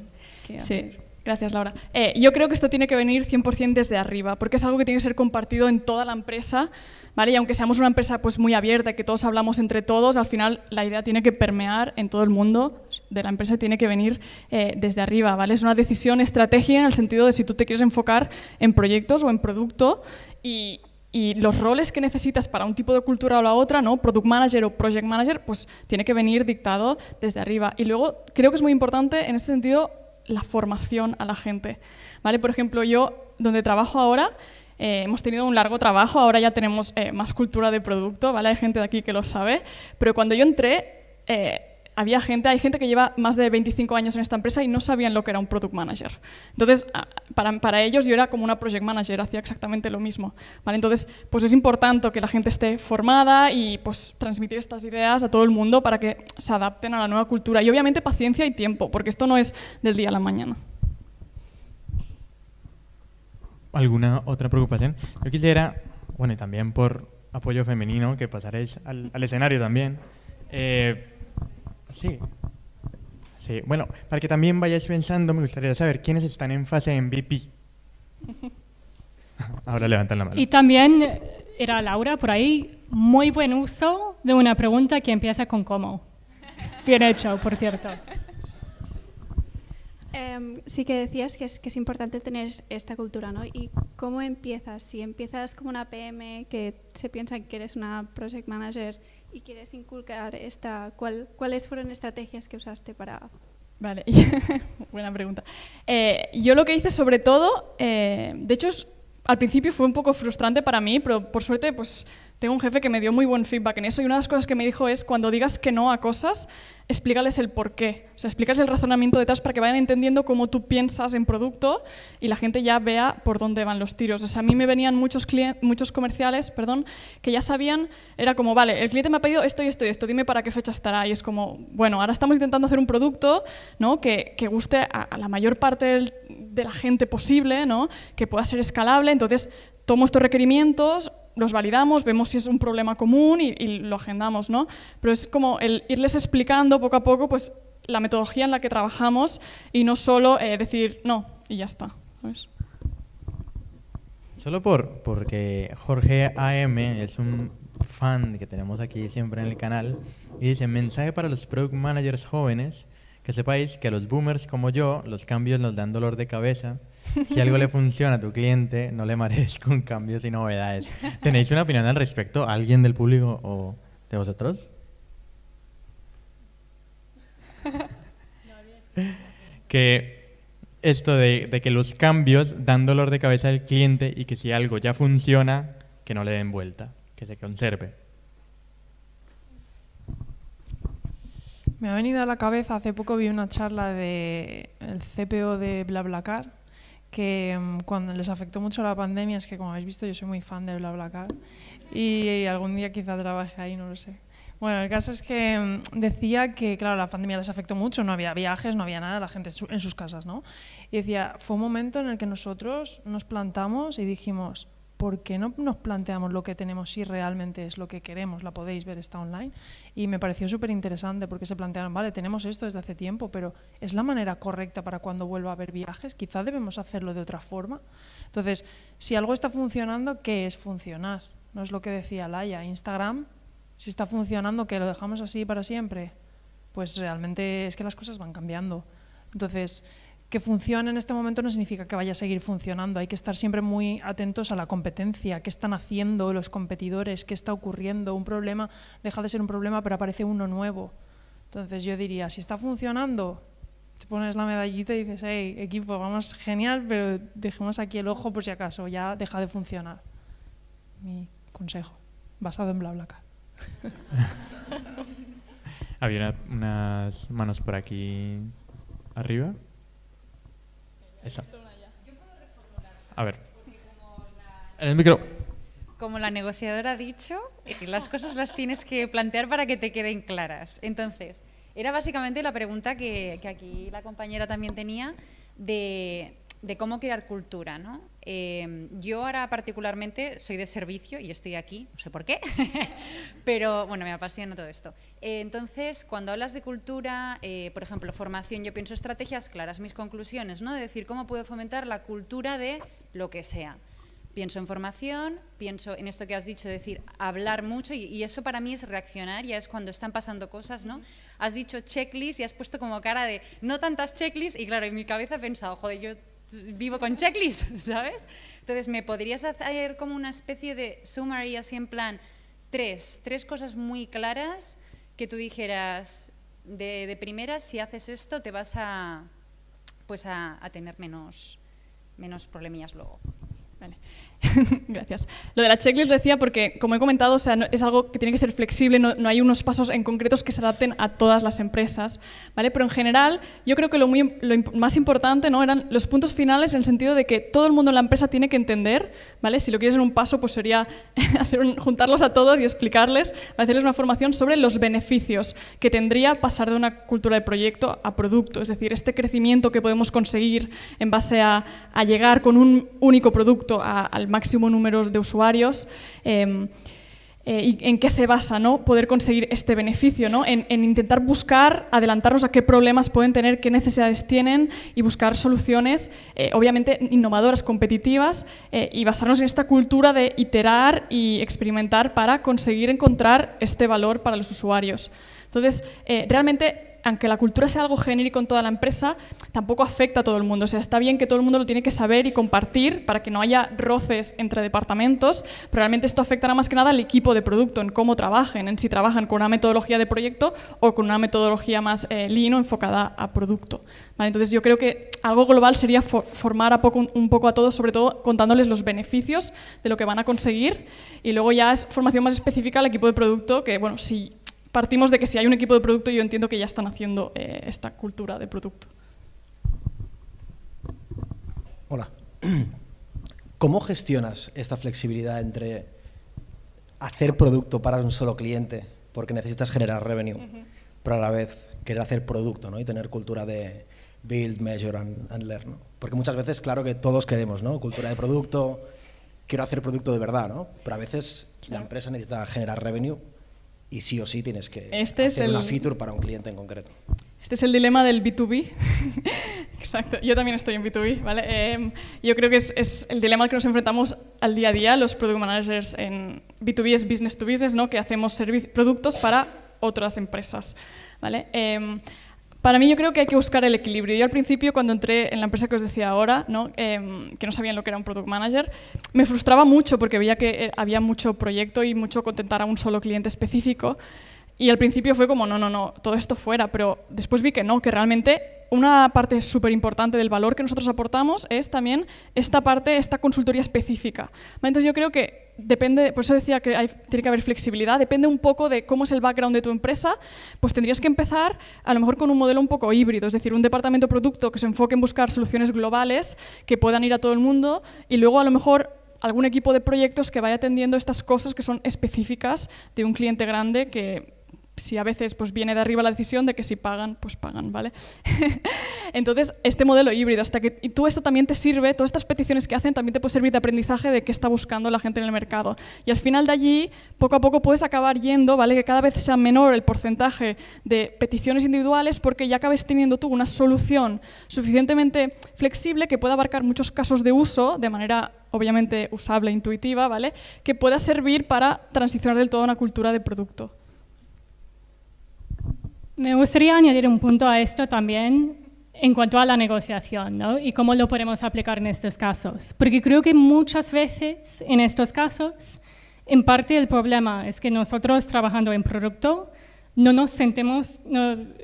¿qué hacer? Gracias, Laura. Eh, yo creo que esto tiene que venir 100% desde arriba, porque es algo que tiene que ser compartido en toda la empresa, ¿vale? Y aunque seamos una empresa pues, muy abierta y que todos hablamos entre todos, al final la idea tiene que permear en todo el mundo de la empresa, tiene que venir eh, desde arriba, ¿vale? Es una decisión estratégica en el sentido de si tú te quieres enfocar en proyectos o en producto y, los roles que necesitas para un tipo de cultura o la otra, ¿no? Product manager o project manager, pues tiene que venir dictado desde arriba. Y luego creo que es muy importante en este sentido la formación a la gente. ¿vale? Por ejemplo, yo donde trabajo ahora, eh, hemos tenido un largo trabajo, ahora ya tenemos eh, más cultura de producto, ¿vale? hay gente de aquí que lo sabe, pero cuando yo entré... Eh, había gente, hay gente que lleva más de 25 años en esta empresa y no sabían lo que era un product manager. Entonces, para, para ellos yo era como una project manager, hacía exactamente lo mismo. ¿vale? Entonces, pues es importante que la gente esté formada y pues transmitir estas ideas a todo el mundo para que se adapten a la nueva cultura. Y obviamente paciencia y tiempo, porque esto no es del día a la mañana. ¿Alguna otra preocupación? Yo quisiera, bueno, y también por apoyo femenino, que pasaréis al, escenario también. Eh, Sí. bueno, para que también vayáis pensando, me gustaría saber quiénes están en fase MVP. Ahora levantan la mano. Y también eh, era Laura por ahí, muy buen uso de una pregunta que empieza con cómo. Bien hecho, por cierto. Em, sí que decías que es, que es importante tener esta cultura, ¿no? ¿Y cómo empiezas? Si empiezas como una PM, que se piensa que eres una project manager ¿Y quieres inculcar esta, cuál, cuáles fueron estrategias que usaste para...? Vale, buena pregunta. Eh, yo lo que hice sobre todo, eh, de hecho al principio fue un poco frustrante para mí, pero por suerte pues tengo un jefe que me dio muy buen feedback en eso y una de las cosas que me dijo es, cuando digas que no a cosas, explícales el por qué. O sea, explícales el razonamiento detrás para que vayan entendiendo cómo tú piensas en producto y la gente ya vea por dónde van los tiros. O sea, a mí me venían muchos, muchos comerciales perdón, que ya sabían, era como, vale, el cliente me ha pedido esto y esto y esto, dime para qué fecha estará. Y es como, bueno, ahora estamos intentando hacer un producto ¿no? que, que guste a, la mayor parte de la gente posible, ¿no? que pueda ser escalable, entonces tomo estos requerimientos, los validamos, vemos si es un problema común y, lo agendamos, ¿no? Pero es como el irles explicando poco a poco pues, la metodología en la que trabajamos y no solo eh, decir no y ya está. Solo por, porque Jorge AM es un fan que tenemos aquí siempre en el canal y dice, mensaje para los product managers jóvenes, que sepáis que a los boomers como yo, los cambios nos dan dolor de cabeza si algo le funciona a tu cliente, no le marees con cambios y novedades. ¿Tenéis una opinión al respecto? ¿Alguien del público o de vosotros? que esto de, que los cambios dan dolor de cabeza al cliente y que si algo ya funciona, que no le den vuelta, que se conserve. Me ha venido a la cabeza, hace poco vi una charla del el CPO de BlaBlaCar, que mm, cuando les afectó mucho la pandemia es que, como habéis visto, yo soy muy fan de BlaBlaCar y, y algún día quizá trabaje ahí, no lo sé. Bueno, el caso es que mm, decía que, claro, la pandemia les afectó mucho, no había viajes, no había nada, la gente en sus casas, ¿no? Y decía, fue un momento en el que nosotros nos plantamos y dijimos, ¿por qué no nos planteamos lo que tenemos si realmente es lo que queremos? La podéis ver, está online. Y me pareció súper interesante porque se plantearon, vale, tenemos esto desde hace tiempo, pero ¿es la manera correcta para cuando vuelva a haber viajes? Quizá debemos hacerlo de otra forma. Entonces, si algo está funcionando, ¿qué es funcionar? No es lo que decía Laia, Instagram, si está funcionando, que lo dejamos así para siempre, pues realmente es que las cosas van cambiando. Entonces, que funcione en este momento no significa que vaya a seguir funcionando. Hay que estar siempre muy atentos a la competencia, qué están haciendo los competidores, qué está ocurriendo. Un problema deja de ser un problema, pero aparece uno nuevo. Entonces yo diría, si está funcionando, te pones la medallita y dices, hey, equipo, vamos genial, pero dejemos aquí el ojo por si acaso, ya deja de funcionar. Mi consejo, basado en BlaBlaCar. Había unas manos por aquí arriba. Esa. A ver. En el micro. Como la negociadora ha dicho, eh, las cosas las tienes que plantear para que te queden claras. Entonces, era básicamente la pregunta que, que aquí la compañera también tenía de de cómo crear cultura. ¿no? Em, yo ahora particularmente soy de servicio y estoy aquí, no sé por qué, pero bueno, me apasiona todo esto. Eh, entonces, cuando hablas de cultura, eh, por ejemplo, formación, yo pienso estrategias claras, mis conclusiones, ¿no? de decir cómo puedo fomentar la cultura de lo que sea. Pienso en formación, pienso en esto que has dicho, decir, hablar mucho, y, eso para mí es reaccionar, ya es cuando están pasando cosas, ¿no? Has dicho checklist y has puesto como cara de no tantas checklists, y claro, en mi cabeza he pensado, joder, yo vivo con checklist, ¿sabes? Entonces, ¿me podrías hacer como una especie de summary así en plan tres, tres cosas muy claras que tú dijeras de, primera, si haces esto te vas a, pues a, tener menos, menos problemillas luego? Vale. Gracias. Lo de la checklist decía porque, como he comentado, sea, es algo que tiene que ser flexible, no, hay unos pasos en concretos que se adapten a todas las empresas, ¿vale? Pero en general, yo creo que lo, más importante ¿no? eran los puntos finales en el sentido de que todo el mundo en la empresa tiene que entender, ¿vale? Si lo quieres en un paso, pues sería hacer juntarlos a todos y explicarles, hacerles una formación sobre los beneficios que tendría pasar de una cultura de proyecto a producto, es decir, este crecimiento que podemos conseguir en base a, llegar con un único producto al máximo número de usuarios. Em, eh, y en qué se basa ¿no? poder conseguir este beneficio, ¿no? en, intentar buscar, adelantarnos a qué problemas pueden tener, qué necesidades tienen y buscar soluciones, eh, obviamente, innovadoras, competitivas eh, y basarnos en esta cultura de iterar y experimentar para conseguir encontrar este valor para los usuarios. Entonces, realmente aunque la cultura sea algo genérico en toda la empresa, tampoco afecta a todo el mundo. O sea, está bien que todo el mundo lo tiene que saber y compartir para que no haya roces entre departamentos, pero realmente esto afectará más que nada al equipo de producto, en cómo trabajen, en si trabajan con una metodología de proyecto o con una metodología más eh, lino enfocada a producto. Entonces yo creo que algo global sería formar a poco, un, poco a todos, sobre todo contándoles los beneficios de lo que van a conseguir y luego ya es formación más específica al equipo de producto, que bueno, si partimos de que si hay un equipo de producto, yo entiendo que ya están haciendo eh, esta cultura de producto. Hola. ¿Cómo gestionas esta flexibilidad entre hacer producto para un solo cliente, porque necesitas generar revenue, pero a la vez querer hacer producto ¿no? y tener cultura de build, measure and, learn? Porque muchas veces, claro que todos queremos ¿no? cultura de producto, quiero hacer producto de verdad, ¿no? pero a veces la empresa necesita generar revenue y sí o sí tienes que este hacer es el, una feature para un cliente en concreto. Este es el dilema del B2B. Exacto, yo también estoy en B2B. ¿vale? Em, yo creo que es, el dilema al que nos enfrentamos al día a día los product managers en B2B es business to business, ¿no? que hacemos productos para otras empresas. ¿vale? Em, para mí yo creo que hay que buscar el equilibrio. Yo al principio, cuando entré en la empresa que os decía ahora, ¿no? Em, que no sabían lo que era un product manager, me frustraba mucho porque veía que eh, había mucho proyecto y mucho contentar a un solo cliente específico. Y al principio fue como, no, no, no, todo esto fuera, pero después vi que no, que realmente una parte súper importante del valor que nosotros aportamos es también esta parte, esta consultoría específica. Entonces yo creo que depende, por eso decía que hay, tiene que haber flexibilidad, depende un poco de cómo es el background de tu empresa, pues tendrías que empezar a lo mejor con un modelo un poco híbrido, es decir, un departamento producto que se enfoque en buscar soluciones globales que puedan ir a todo el mundo y luego a lo mejor algún equipo de proyectos que vaya atendiendo estas cosas que son específicas de un cliente grande que si a veces pues, viene de arriba la decisión de que si pagan, pues pagan, ¿vale? Entonces, este modelo híbrido, hasta que y tú esto también te sirve, todas estas peticiones que hacen también te puede servir de aprendizaje de qué está buscando la gente en el mercado. Y al final de allí, poco a poco puedes acabar yendo, ¿vale? Que cada vez sea menor el porcentaje de peticiones individuales porque ya acabes teniendo tú una solución suficientemente flexible que pueda abarcar muchos casos de uso de manera obviamente usable, intuitiva, ¿vale? Que pueda servir para transicionar del todo a una cultura de producto. Me gustaría añadir un punto a esto también en cuanto a la negociación y cómo lo podemos aplicar en estos casos. Porque creo que muchas veces en estos casos, en parte el problema es que nosotros trabajando en producto no nos sentimos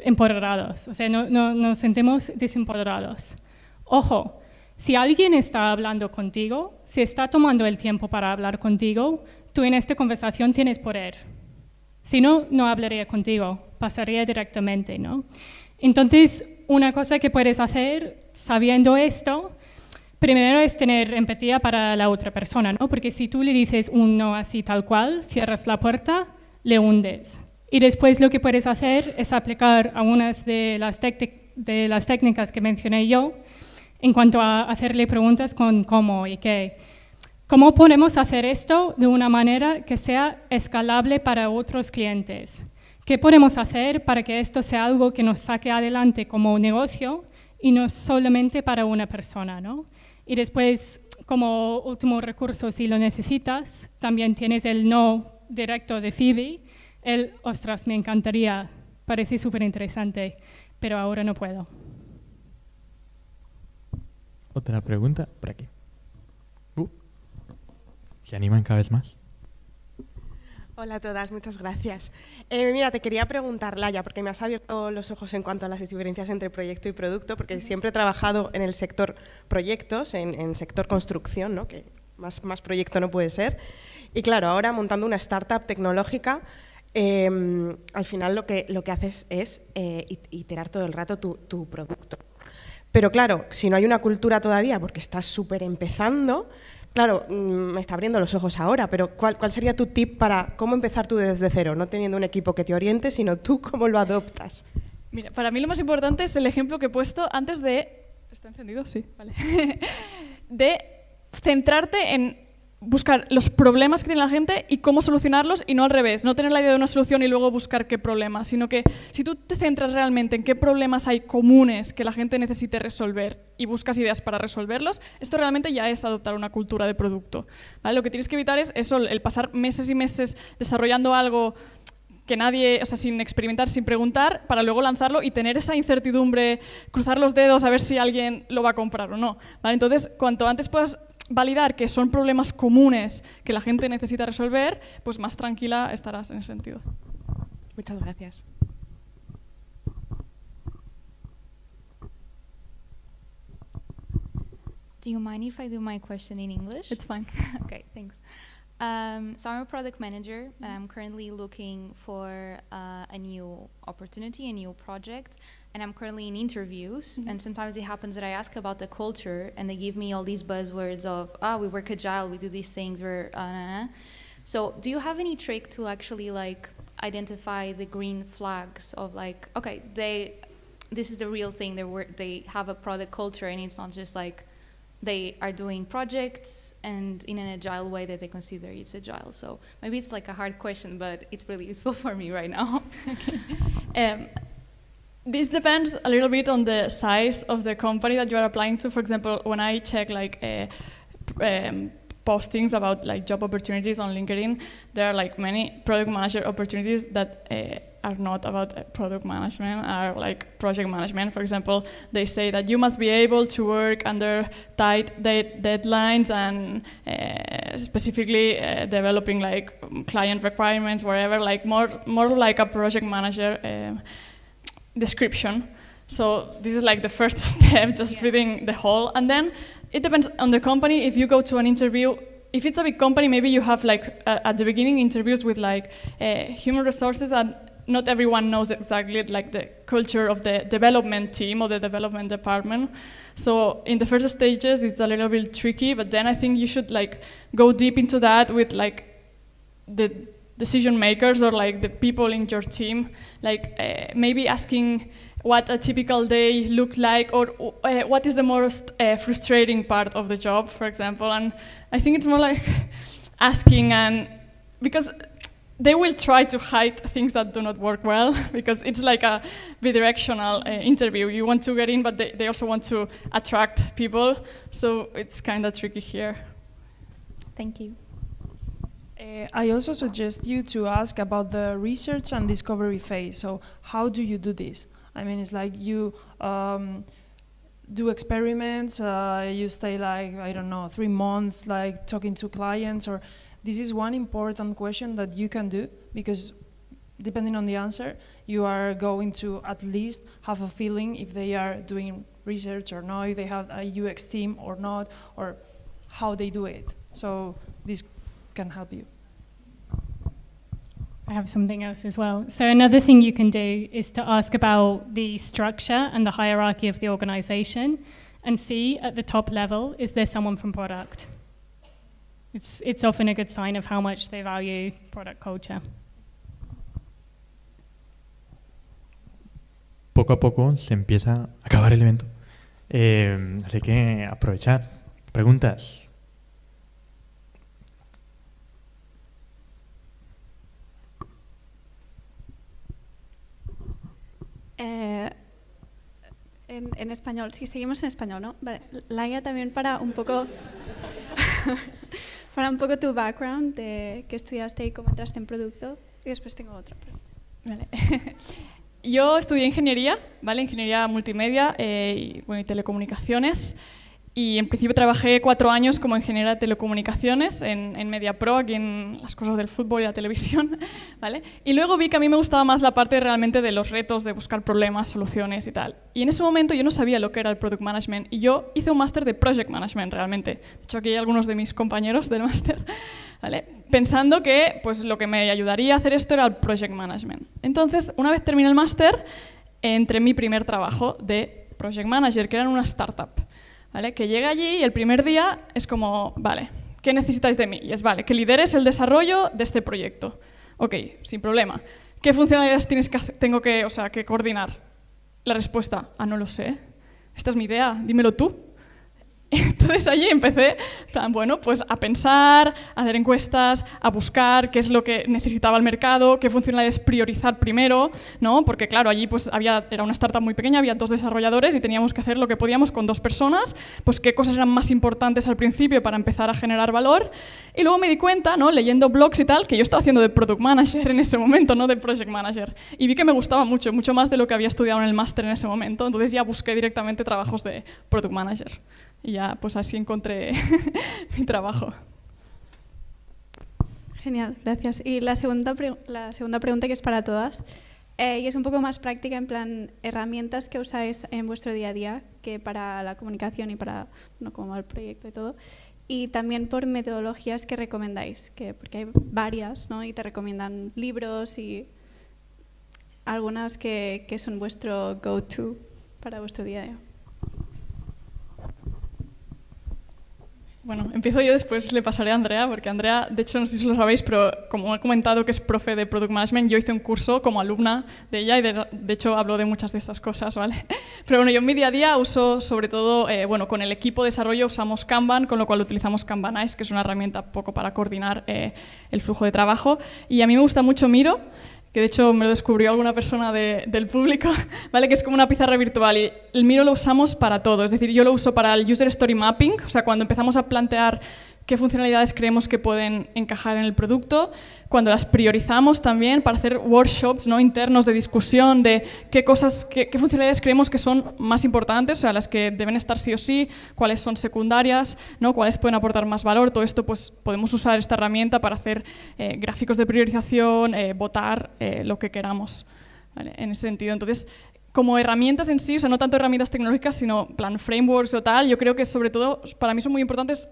empoderados, o sea, no, nos sentimos desempoderados. Ojo, si alguien está hablando contigo, si está tomando el tiempo para hablar contigo, tú en esta conversación tienes poder. Si no, no hablaría contigo pasaría directamente, ¿no? Entonces, una cosa que puedes hacer sabiendo esto, primero es tener empatía para la otra persona, ¿no? Porque si tú le dices un no así tal cual, cierras la puerta, le hundes. Y después lo que puedes hacer es aplicar algunas de las, de las técnicas que mencioné yo en cuanto a hacerle preguntas con cómo y qué. ¿Cómo podemos hacer esto de una manera que sea escalable para otros clientes? ¿Qué podemos hacer para que esto sea algo que nos saque adelante como negocio y no solamente para una persona? ¿no? Y después, como último recurso, si lo necesitas, también tienes el no directo de Phoebe, el, ostras, me encantaría, parece súper interesante, pero ahora no puedo. Otra pregunta por aquí. Uh. ¿Se animan cada vez más? Hola a todas, muchas gracias. Eh, mira, te quería preguntar, Laia, porque me has abierto los ojos en cuanto a las diferencias entre proyecto y producto, porque siempre he trabajado en el sector proyectos, en, el sector construcción, ¿no? que más, más proyecto no puede ser. Y claro, ahora montando una startup tecnológica, em, al final lo que, lo que haces es eh, iterar todo el rato tu, tu producto. Pero claro, si no hay una cultura todavía, porque estás súper empezando, Claro, mm, me está abriendo los ojos ahora, pero ¿cuál, sería tu tip para cómo empezar tú desde cero, no teniendo un equipo que te oriente, sino tú cómo lo adoptas? Mira, para mí lo más importante es el ejemplo que he puesto antes de... ¿Está encendido? Sí, vale. de centrarte en buscar los problemas que tiene la gente y cómo solucionarlos y no al revés, no tener la idea de una solución y luego buscar qué problema, sino que si tú te centras realmente en qué problemas hay comunes que la gente necesite resolver y buscas ideas para resolverlos, esto realmente ya es adoptar una cultura de producto. Lo que tienes que evitar es eso, el pasar meses y meses desarrollando algo que nadie, o sea, sin experimentar, sin preguntar, para luego lanzarlo y tener esa incertidumbre, cruzar los dedos a ver si alguien lo va a comprar o no. Entonces, cuanto antes puedas validar que son problemas comunes que la gente necesita resolver, pues más tranquila estarás en ese sentido. Muchas gracias. Do you mind if I do my question in English? It's fine. okay, thanks. Um, so I'm a product manager, and I'm currently looking for uh, a new opportunity, a new project. and I'm currently in interviews. Mm-hmm. And sometimes it happens that I ask about the culture, and they give me all these buzzwords of, ah, oh, we work agile, we do these things, we're, uh, nah, nah. So, do you have any trick to actually like identify the green flags of like, okay, they, this is the real thing. They work, they have a product culture, and it's not just like they are doing projects and in an agile way that they consider it's agile. So maybe it's like a hard question, but it's really useful for me right now. okay. um, this depends a little bit on the size of the company that you are applying to. For example, when I check like uh, um, postings about like job opportunities on LinkedIn, there are like many product manager opportunities that uh, are not about uh, product management, are like project management. For example, they say that you must be able to work under tight de deadlines and uh, specifically uh, developing like client requirements, whatever. like more more like a project manager um, description. So this is like the first step, just yeah. reading the whole. And then it depends on the company. If you go to an interview, if it's a big company, maybe you have like uh, at the beginning interviews with like uh, human resources and not everyone knows exactly like the culture of the development team or the development department. So in the first stages, it's a little bit tricky, but then I think you should like go deep into that with like the decision makers or like the people in your team, like uh, maybe asking what a typical day looked like or uh, what is the most uh, frustrating part of the job, for example. And I think it's more like asking and because they will try to hide things that do not work well because it's like a bidirectional uh, interview. You want to get in, but they, they also want to attract people. So it's kind of tricky here. Thank you. I also suggest you to ask about the research and discovery phase. So how do you do this? I mean, it's like you um, do experiments, uh, you stay like, I don't know, three months, like talking to clients, or this is one important question that you can do because depending on the answer, you are going to at least have a feeling if they are doing research or not, if they have a UX team or not, or how they do it. So this can help you. I have something else as well. So another thing you can do is to ask about the structure and the hierarchy of the organization and see at the top level, is there someone from product? It's, it's often a good sign of how much they value product culture. Poco a poco se empieza a acabar el evento. Eh, así que aprovechar. Preguntas. en, español. Sí, seguimos en español, ¿no? Vale. Laia, también para un poco, para un poco tu background de qué estudiaste y cómo entraste en producto. Y después tengo otra pregunta. Vale. Yo estudié ingeniería, ¿vale? Ingeniería multimedia eh, y, bueno, y telecomunicaciones. Y en principio trabajé cuatro años como ingeniera de telecomunicaciones en, en MediaPro, aquí en las cosas del fútbol y la televisión. ¿vale? Y luego vi que a mí me gustaba más la parte realmente de los retos, de buscar problemas, soluciones y tal. Y en ese momento yo no sabía lo que era el Product Management y yo hice un máster de Project Management realmente. De hecho, aquí hay algunos de mis compañeros del máster, ¿vale? pensando que pues, lo que me ayudaría a hacer esto era el Project Management. Entonces, una vez terminé el máster, entré en mi primer trabajo de Project Manager, que era en una startup. Que llega allí y el primer día es como, vale, ¿qué necesitáis de mí? Y es, vale, que lideres el desarrollo de este proyecto. Ok, sin problema. ¿Qué funcionalidades tienes que, tengo que, o sea, que coordinar? La respuesta, ah, no lo sé. Esta es mi idea, dímelo tú. Entonces allí empecé, bueno, pues a pensar, a hacer encuestas, a buscar qué es lo que necesitaba el mercado, qué funcionalidades priorizar primero, ¿no? Porque claro, allí pues había, era una startup muy pequeña, había dos desarrolladores y teníamos que hacer lo que podíamos con dos personas, pues qué cosas eran más importantes al principio para empezar a generar valor. Y luego me di cuenta, ¿no? Leyendo blogs y tal, que yo estaba haciendo de product manager en ese momento, no de project manager. Y vi que me gustaba mucho, mucho más de lo que había estudiado en el máster en ese momento. Entonces ya busqué directamente trabajos de product manager. Y ya, pues así encontré mi trabajo. Genial, gracias. Y la segunda, la segunda pregunta que es para todas, eh, y es un poco más práctica, en plan, herramientas que usáis en vuestro día a día, que para la comunicación y para, no como el proyecto y todo, y también por metodologías que recomendáis, que, porque hay varias, ¿no? Y te recomiendan libros y algunas que, que son vuestro go-to para vuestro día a día. Bueno, empiezo yo, después le pasaré a Andrea, porque Andrea, de hecho, no sé si lo sabéis, pero como he comentado que es profe de Product Management, yo hice un curso como alumna de ella y de, hecho hablo de muchas de estas cosas, ¿vale? Pero bueno, yo en mi día a día uso sobre todo, eh, bueno, con el equipo de desarrollo usamos Kanban, con lo cual utilizamos Kanbanize, que es una herramienta poco para coordinar eh, el flujo de trabajo. Y a mí me gusta mucho Miro que de hecho me lo descubrió alguna persona del público, ¿vale? que es como una pizarra virtual y el Miro lo usamos para todo, es decir, yo lo uso para el User Story Mapping, o sea, cuando empezamos a plantear qué funcionalidades creemos que pueden encajar en el producto, cuando las priorizamos también para hacer workshops ¿no? internos de discusión de qué cosas, qué, funcionalidades creemos que son más importantes, o sea, las que deben estar sí o sí, cuáles son secundarias, ¿no? cuáles pueden aportar más valor. Todo esto pues podemos usar esta herramienta para hacer eh, gráficos de priorización, eh, votar eh, lo que queramos en ese sentido. Entonces, como herramientas en sí, o sea, no tanto herramientas tecnológicas, sino plan frameworks o tal, yo creo que sobre todo para mí son muy importantes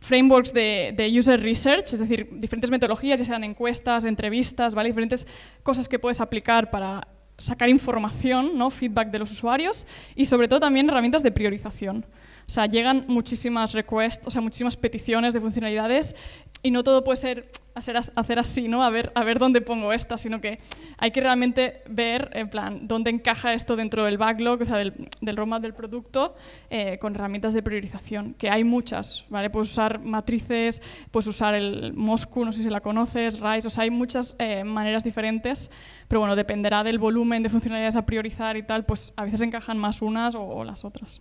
frameworks de, user research, es decir, diferentes metodologías, ya sean encuestas, entrevistas, diferentes cosas que puedes aplicar para sacar información, ¿no? feedback de los usuarios y sobre todo también herramientas de priorización. O sea, llegan muchísimas requests, o sea, muchísimas peticiones de funcionalidades y no todo puede ser hacer, así, ¿no? A ver, dónde pongo esta, sino que hay que realmente ver, en plan, dónde encaja esto dentro del backlog, o sea, del, del roadmap del producto, eh, con herramientas de priorización, que hay muchas, ¿vale? Puedes usar matrices, puedes usar el Moscú, no sé si la conoces, RISE, o sea, hay muchas eh, maneras diferentes, pero bueno, dependerá del volumen de funcionalidades a priorizar y tal, pues a veces encajan más unas o las otras.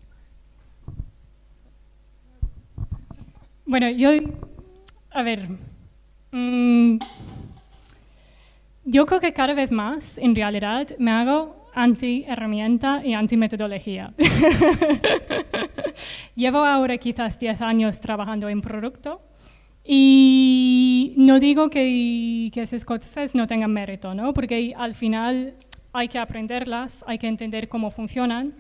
Bueno, yo, a ver, mm, yo creo que cada vez más, en realidad, me hago anti-herramienta y anti-metodología. Llevo ahora quizás 10 años trabajando en producto y no digo que, que esas cosas no tengan mérito, ¿no? porque al final hay que aprenderlas, hay que entender cómo funcionan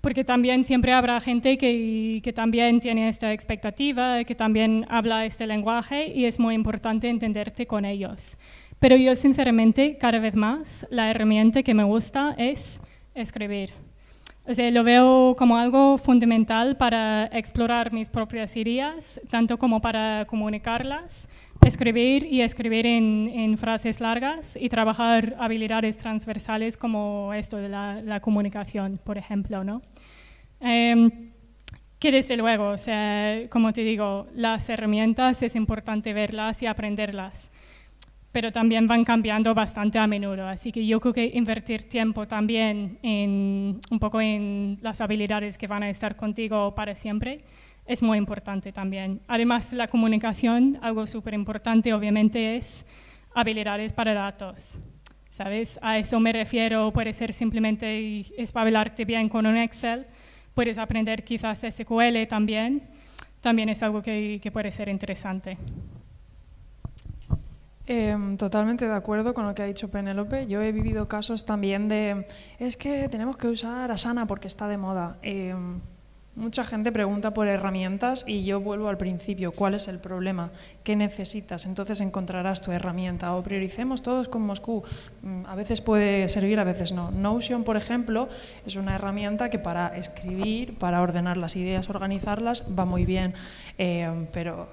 porque también siempre habrá gente que, también tiene esta expectativa, que también habla este lenguaje y es muy importante entenderte con ellos. Pero yo sinceramente, cada vez más, la herramienta que me gusta es escribir. O sea, lo veo como algo fundamental para explorar mis propias ideas, tanto como para comunicarlas, escribir y escribir en, frases largas y trabajar habilidades transversales como esto de la, comunicación, por ejemplo, ¿no? Em, que desde luego, sea, como te digo, las herramientas es importante verlas y aprenderlas, pero también van cambiando bastante a menudo, así que yo creo que invertir tiempo también en, un poco en las habilidades que van a estar contigo para siempre es muy importante también. Además, la comunicación, algo súper importante obviamente es habilidades para datos. ¿Sabes? A eso me refiero, puede ser simplemente espabilarte bien con un Excel, puedes aprender quizás SQL también, también es algo que, puede ser interesante. Em, totalmente de acuerdo con lo que ha dicho Penélope. Yo he vivido casos también de, es que tenemos que usar Asana porque está de moda. Em, Mucha gente pregunta por herramientas y yo vuelvo al principio, ¿cuál es el problema? ¿Qué necesitas? Entonces encontrarás tu herramienta o prioricemos todos con Moscú. Mm, a veces puede servir, a veces no. Notion, por ejemplo, es una herramienta que para escribir, para ordenar las ideas, organizarlas, va muy bien, eh, pero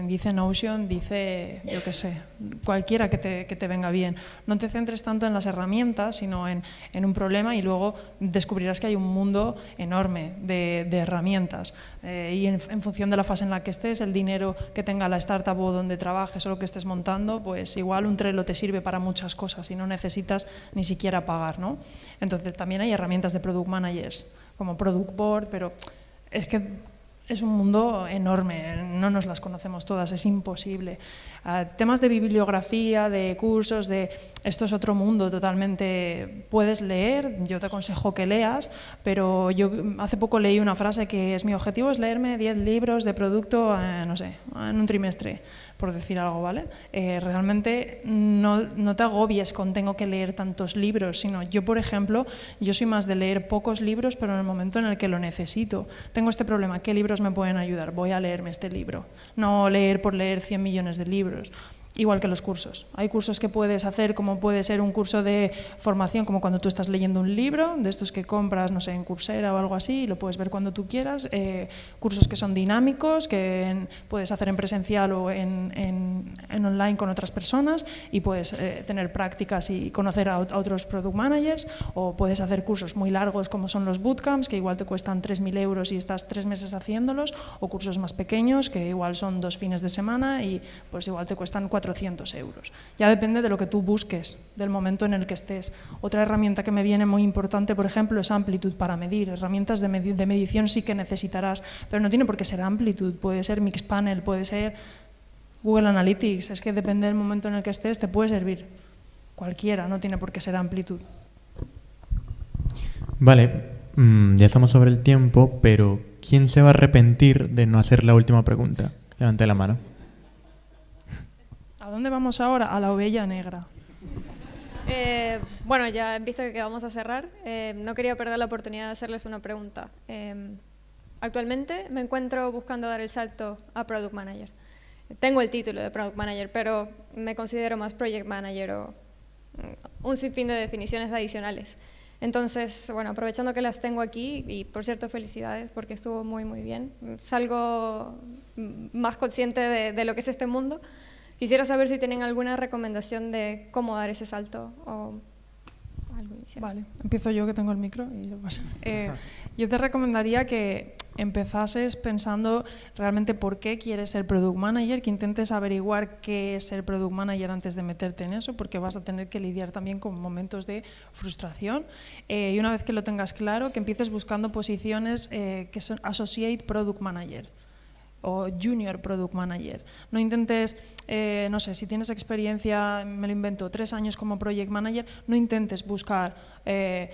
dice Notion, dice, yo qué sé, cualquiera que te, que te, venga bien. No te centres tanto en las herramientas, sino en, en un problema y luego descubrirás que hay un mundo enorme de, de herramientas. Eh, y en, función de la fase en la que estés, el dinero que tenga la startup o donde trabajes o lo que estés montando, pues igual un Trello te sirve para muchas cosas y no necesitas ni siquiera pagar. ¿no? Entonces también hay herramientas de product managers, como Product Board, pero es que es un mundo enorme, no nos las conocemos todas, es imposible. Ah, temas de bibliografía, de cursos, de esto es otro mundo totalmente. Puedes leer, yo te aconsejo que leas, pero yo hace poco leí una frase que es mi objetivo es leerme 10 libros de producto, eh, no sé, en un trimestre por decir algo, ¿vale? Eh, realmente no, no, te agobies con tengo que leer tantos libros, sino yo, por ejemplo, yo soy más de leer pocos libros, pero en el momento en el que lo necesito. Tengo este problema, ¿qué libros me pueden ayudar? Voy a leerme este libro, no leer por leer 100 millones de libros igual que los cursos. Hay cursos que puedes hacer, como puede ser un curso de formación, como cuando tú estás leyendo un libro, de estos que compras, no sé, en Coursera o algo así, y lo puedes ver cuando tú quieras. Eh, cursos que son dinámicos, que puedes hacer en presencial o en, en, online con otras personas y puedes eh, tener prácticas y conocer a, otros product managers. O puedes hacer cursos muy largos, como son los bootcamps, que igual te cuestan 3.000 euros y estás tres meses haciéndolos. O cursos más pequeños, que igual son dos fines de semana y pues igual te cuestan cuatro 400 euros. Ya depende de lo que tú busques, del momento en el que estés. Otra herramienta que me viene muy importante, por ejemplo, es amplitud para medir. Herramientas de, medición sí que necesitarás, pero no tiene por qué ser amplitud, puede ser Mixpanel, puede ser Google Analytics, es que depende del momento en el que estés, te puede servir. Cualquiera, no tiene por qué ser amplitud. Vale, mm, ya estamos sobre el tiempo, pero ¿quién se va a arrepentir de no hacer la última pregunta? Levante la mano dónde vamos ahora? A la ovella negra. Eh, bueno, ya he visto que vamos a cerrar, eh, no quería perder la oportunidad de hacerles una pregunta. Eh, actualmente me encuentro buscando dar el salto a Product Manager. Tengo el título de Product Manager, pero me considero más Project Manager o un sinfín de definiciones adicionales. Entonces, bueno, aprovechando que las tengo aquí, y por cierto, felicidades porque estuvo muy, muy bien, salgo más consciente de lo que es este mundo. Quisiera saber si tienen alguna recomendación de cómo dar ese salto o algo Vale, empiezo yo que tengo el micro y lo paso. Eh, yo te recomendaría que empezases pensando realmente por qué quieres ser product manager, que intentes averiguar qué es ser product manager antes de meterte en eso, porque vas a tener que lidiar también con momentos de frustración. Eh, y una vez que lo tengas claro, que empieces buscando posiciones eh, que son associate product manager o junior product manager. No intentes, eh, no sé, si tienes experiencia, me lo invento, tres años como project manager, no intentes buscar... Eh,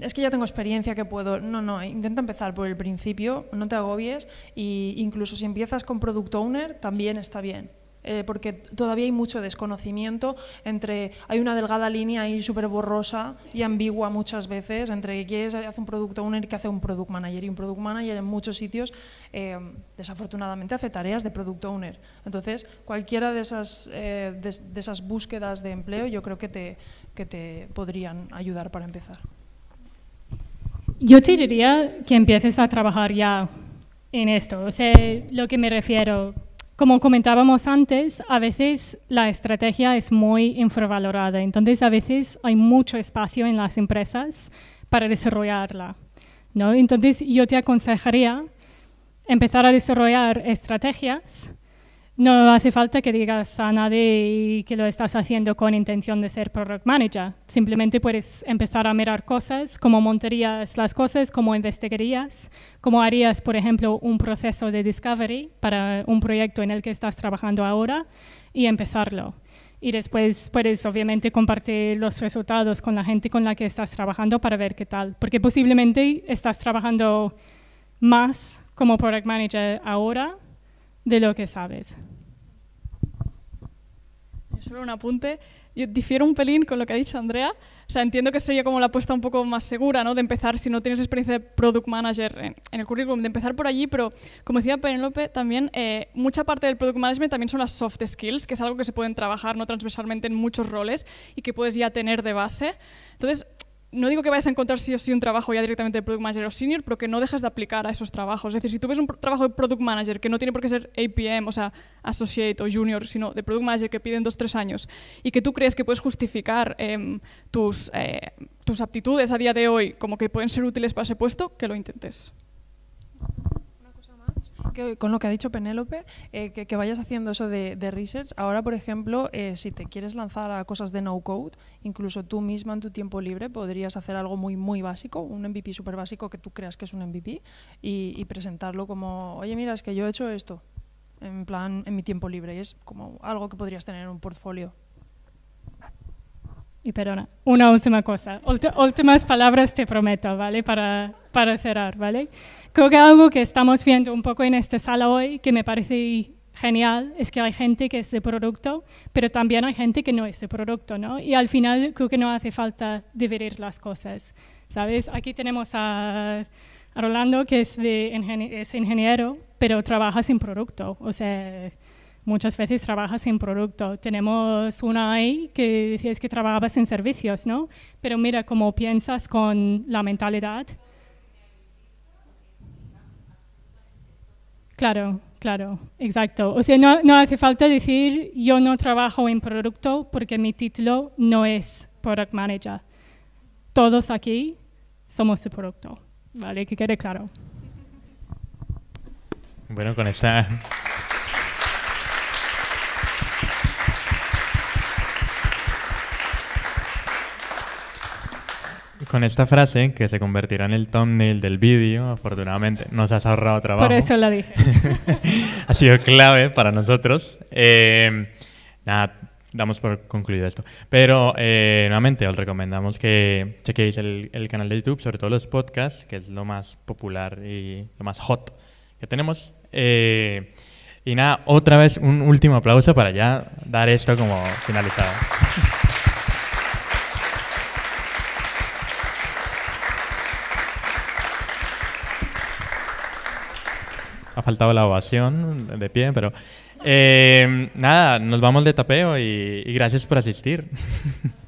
es que ya tengo experiencia que puedo. No, no, intenta empezar por el principio, no te agobies y incluso si empiezas con product owner también está bien. Eh, porque todavía hay mucho desconocimiento entre hay una delgada línea ahí súper borrosa y ambigua muchas veces entre que hace un product owner y que hace un product manager y un product manager en muchos sitios eh, desafortunadamente hace tareas de product owner entonces cualquiera de esas eh, de, esas búsquedas de empleo yo creo que te que te podrían ayudar para empezar yo te diría que empieces a trabajar ya en esto o sea lo que me refiero como comentábamos antes, a veces la estrategia es muy infravalorada, entonces a veces hay mucho espacio en las empresas para desarrollarla. ¿no? Entonces yo te aconsejaría empezar a desarrollar estrategias no hace falta que digas a nadie que lo estás haciendo con intención de ser product manager. Simplemente puedes empezar a mirar cosas, cómo montarías las cosas, cómo investigarías, cómo harías, por ejemplo, un proceso de discovery para un proyecto en el que estás trabajando ahora y empezarlo. Y después puedes obviamente compartir los resultados con la gente con la que estás trabajando para ver qué tal. Porque posiblemente estás trabajando más como product manager ahora de lo que sabes. Solo un apunte. Yo difiero un pelín con lo que ha dicho Andrea. O sea, entiendo que sería como la apuesta un poco más segura, ¿no? De empezar, si no tienes experiencia de product manager en, el currículum, de empezar por allí, pero como decía Penélope, también eh, mucha parte del product management también son las soft skills, que es algo que se pueden trabajar no transversalmente en muchos roles y que puedes ya tener de base. Entonces, no digo que vayas a encontrar sí o sí un trabajo ya directamente de Product Manager o Senior, pero que no dejas de aplicar a esos trabajos. Es decir, si tú ves un trabajo de Product Manager, que no tiene por qué ser APM, o sea, Associate o Junior, sino de Product Manager que piden dos, tres años, y que tú crees que puedes justificar em, eh, tus aptitudes a día de hoy como que pueden ser útiles para ese puesto, que lo intentes con lo que ha dicho Penélope, eh, que, vayas haciendo eso de, research. Ahora, por ejemplo, eh, si te quieres lanzar a cosas de no code, incluso tú misma en tu tiempo libre podrías hacer algo muy, muy básico, un MVP súper básico que tú creas que es un MVP y, presentarlo como, oye, mira, es que yo he hecho esto, en plan, en mi tiempo libre. Y es como algo que podrías tener en un portfolio. Y perdona, una última cosa. últimas palabras te prometo, ¿vale? Para, para cerrar, ¿vale? Creo que algo que estamos viendo un poco en esta sala hoy, que me parece genial, es que hay gente que es de producto, pero también hay gente que no es de producto, ¿no? Y al final creo que no hace falta dividir las cosas, ¿sabes? Aquí tenemos a, a Rolando, que es, de es ingeniero, pero trabaja sin producto, o sea muchas veces trabaja sin producto. Tenemos una ahí que decías que trabajabas en servicios, ¿no? Pero mira cómo piensas con la mentalidad Claro, claro, exacto. O sea, no, no, hace falta decir yo no trabajo en producto porque mi título no es Product Manager. Todos aquí somos su producto, ¿vale? Que quede claro. Bueno, con esta... Con esta frase, que se convertirá en el thumbnail del vídeo, afortunadamente nos has ahorrado trabajo. Por eso la dije. ha sido clave para nosotros. Eh, nada, damos por concluido esto. Pero eh, nuevamente os recomendamos que chequéis el, el, canal de YouTube, sobre todo los podcasts, que es lo más popular y lo más hot que tenemos. Eh, y nada, otra vez un último aplauso para ya dar esto como finalizado. Ha faltado la ovación de pie, pero... Eh, nada, nos vamos de tapeo y, y gracias por asistir.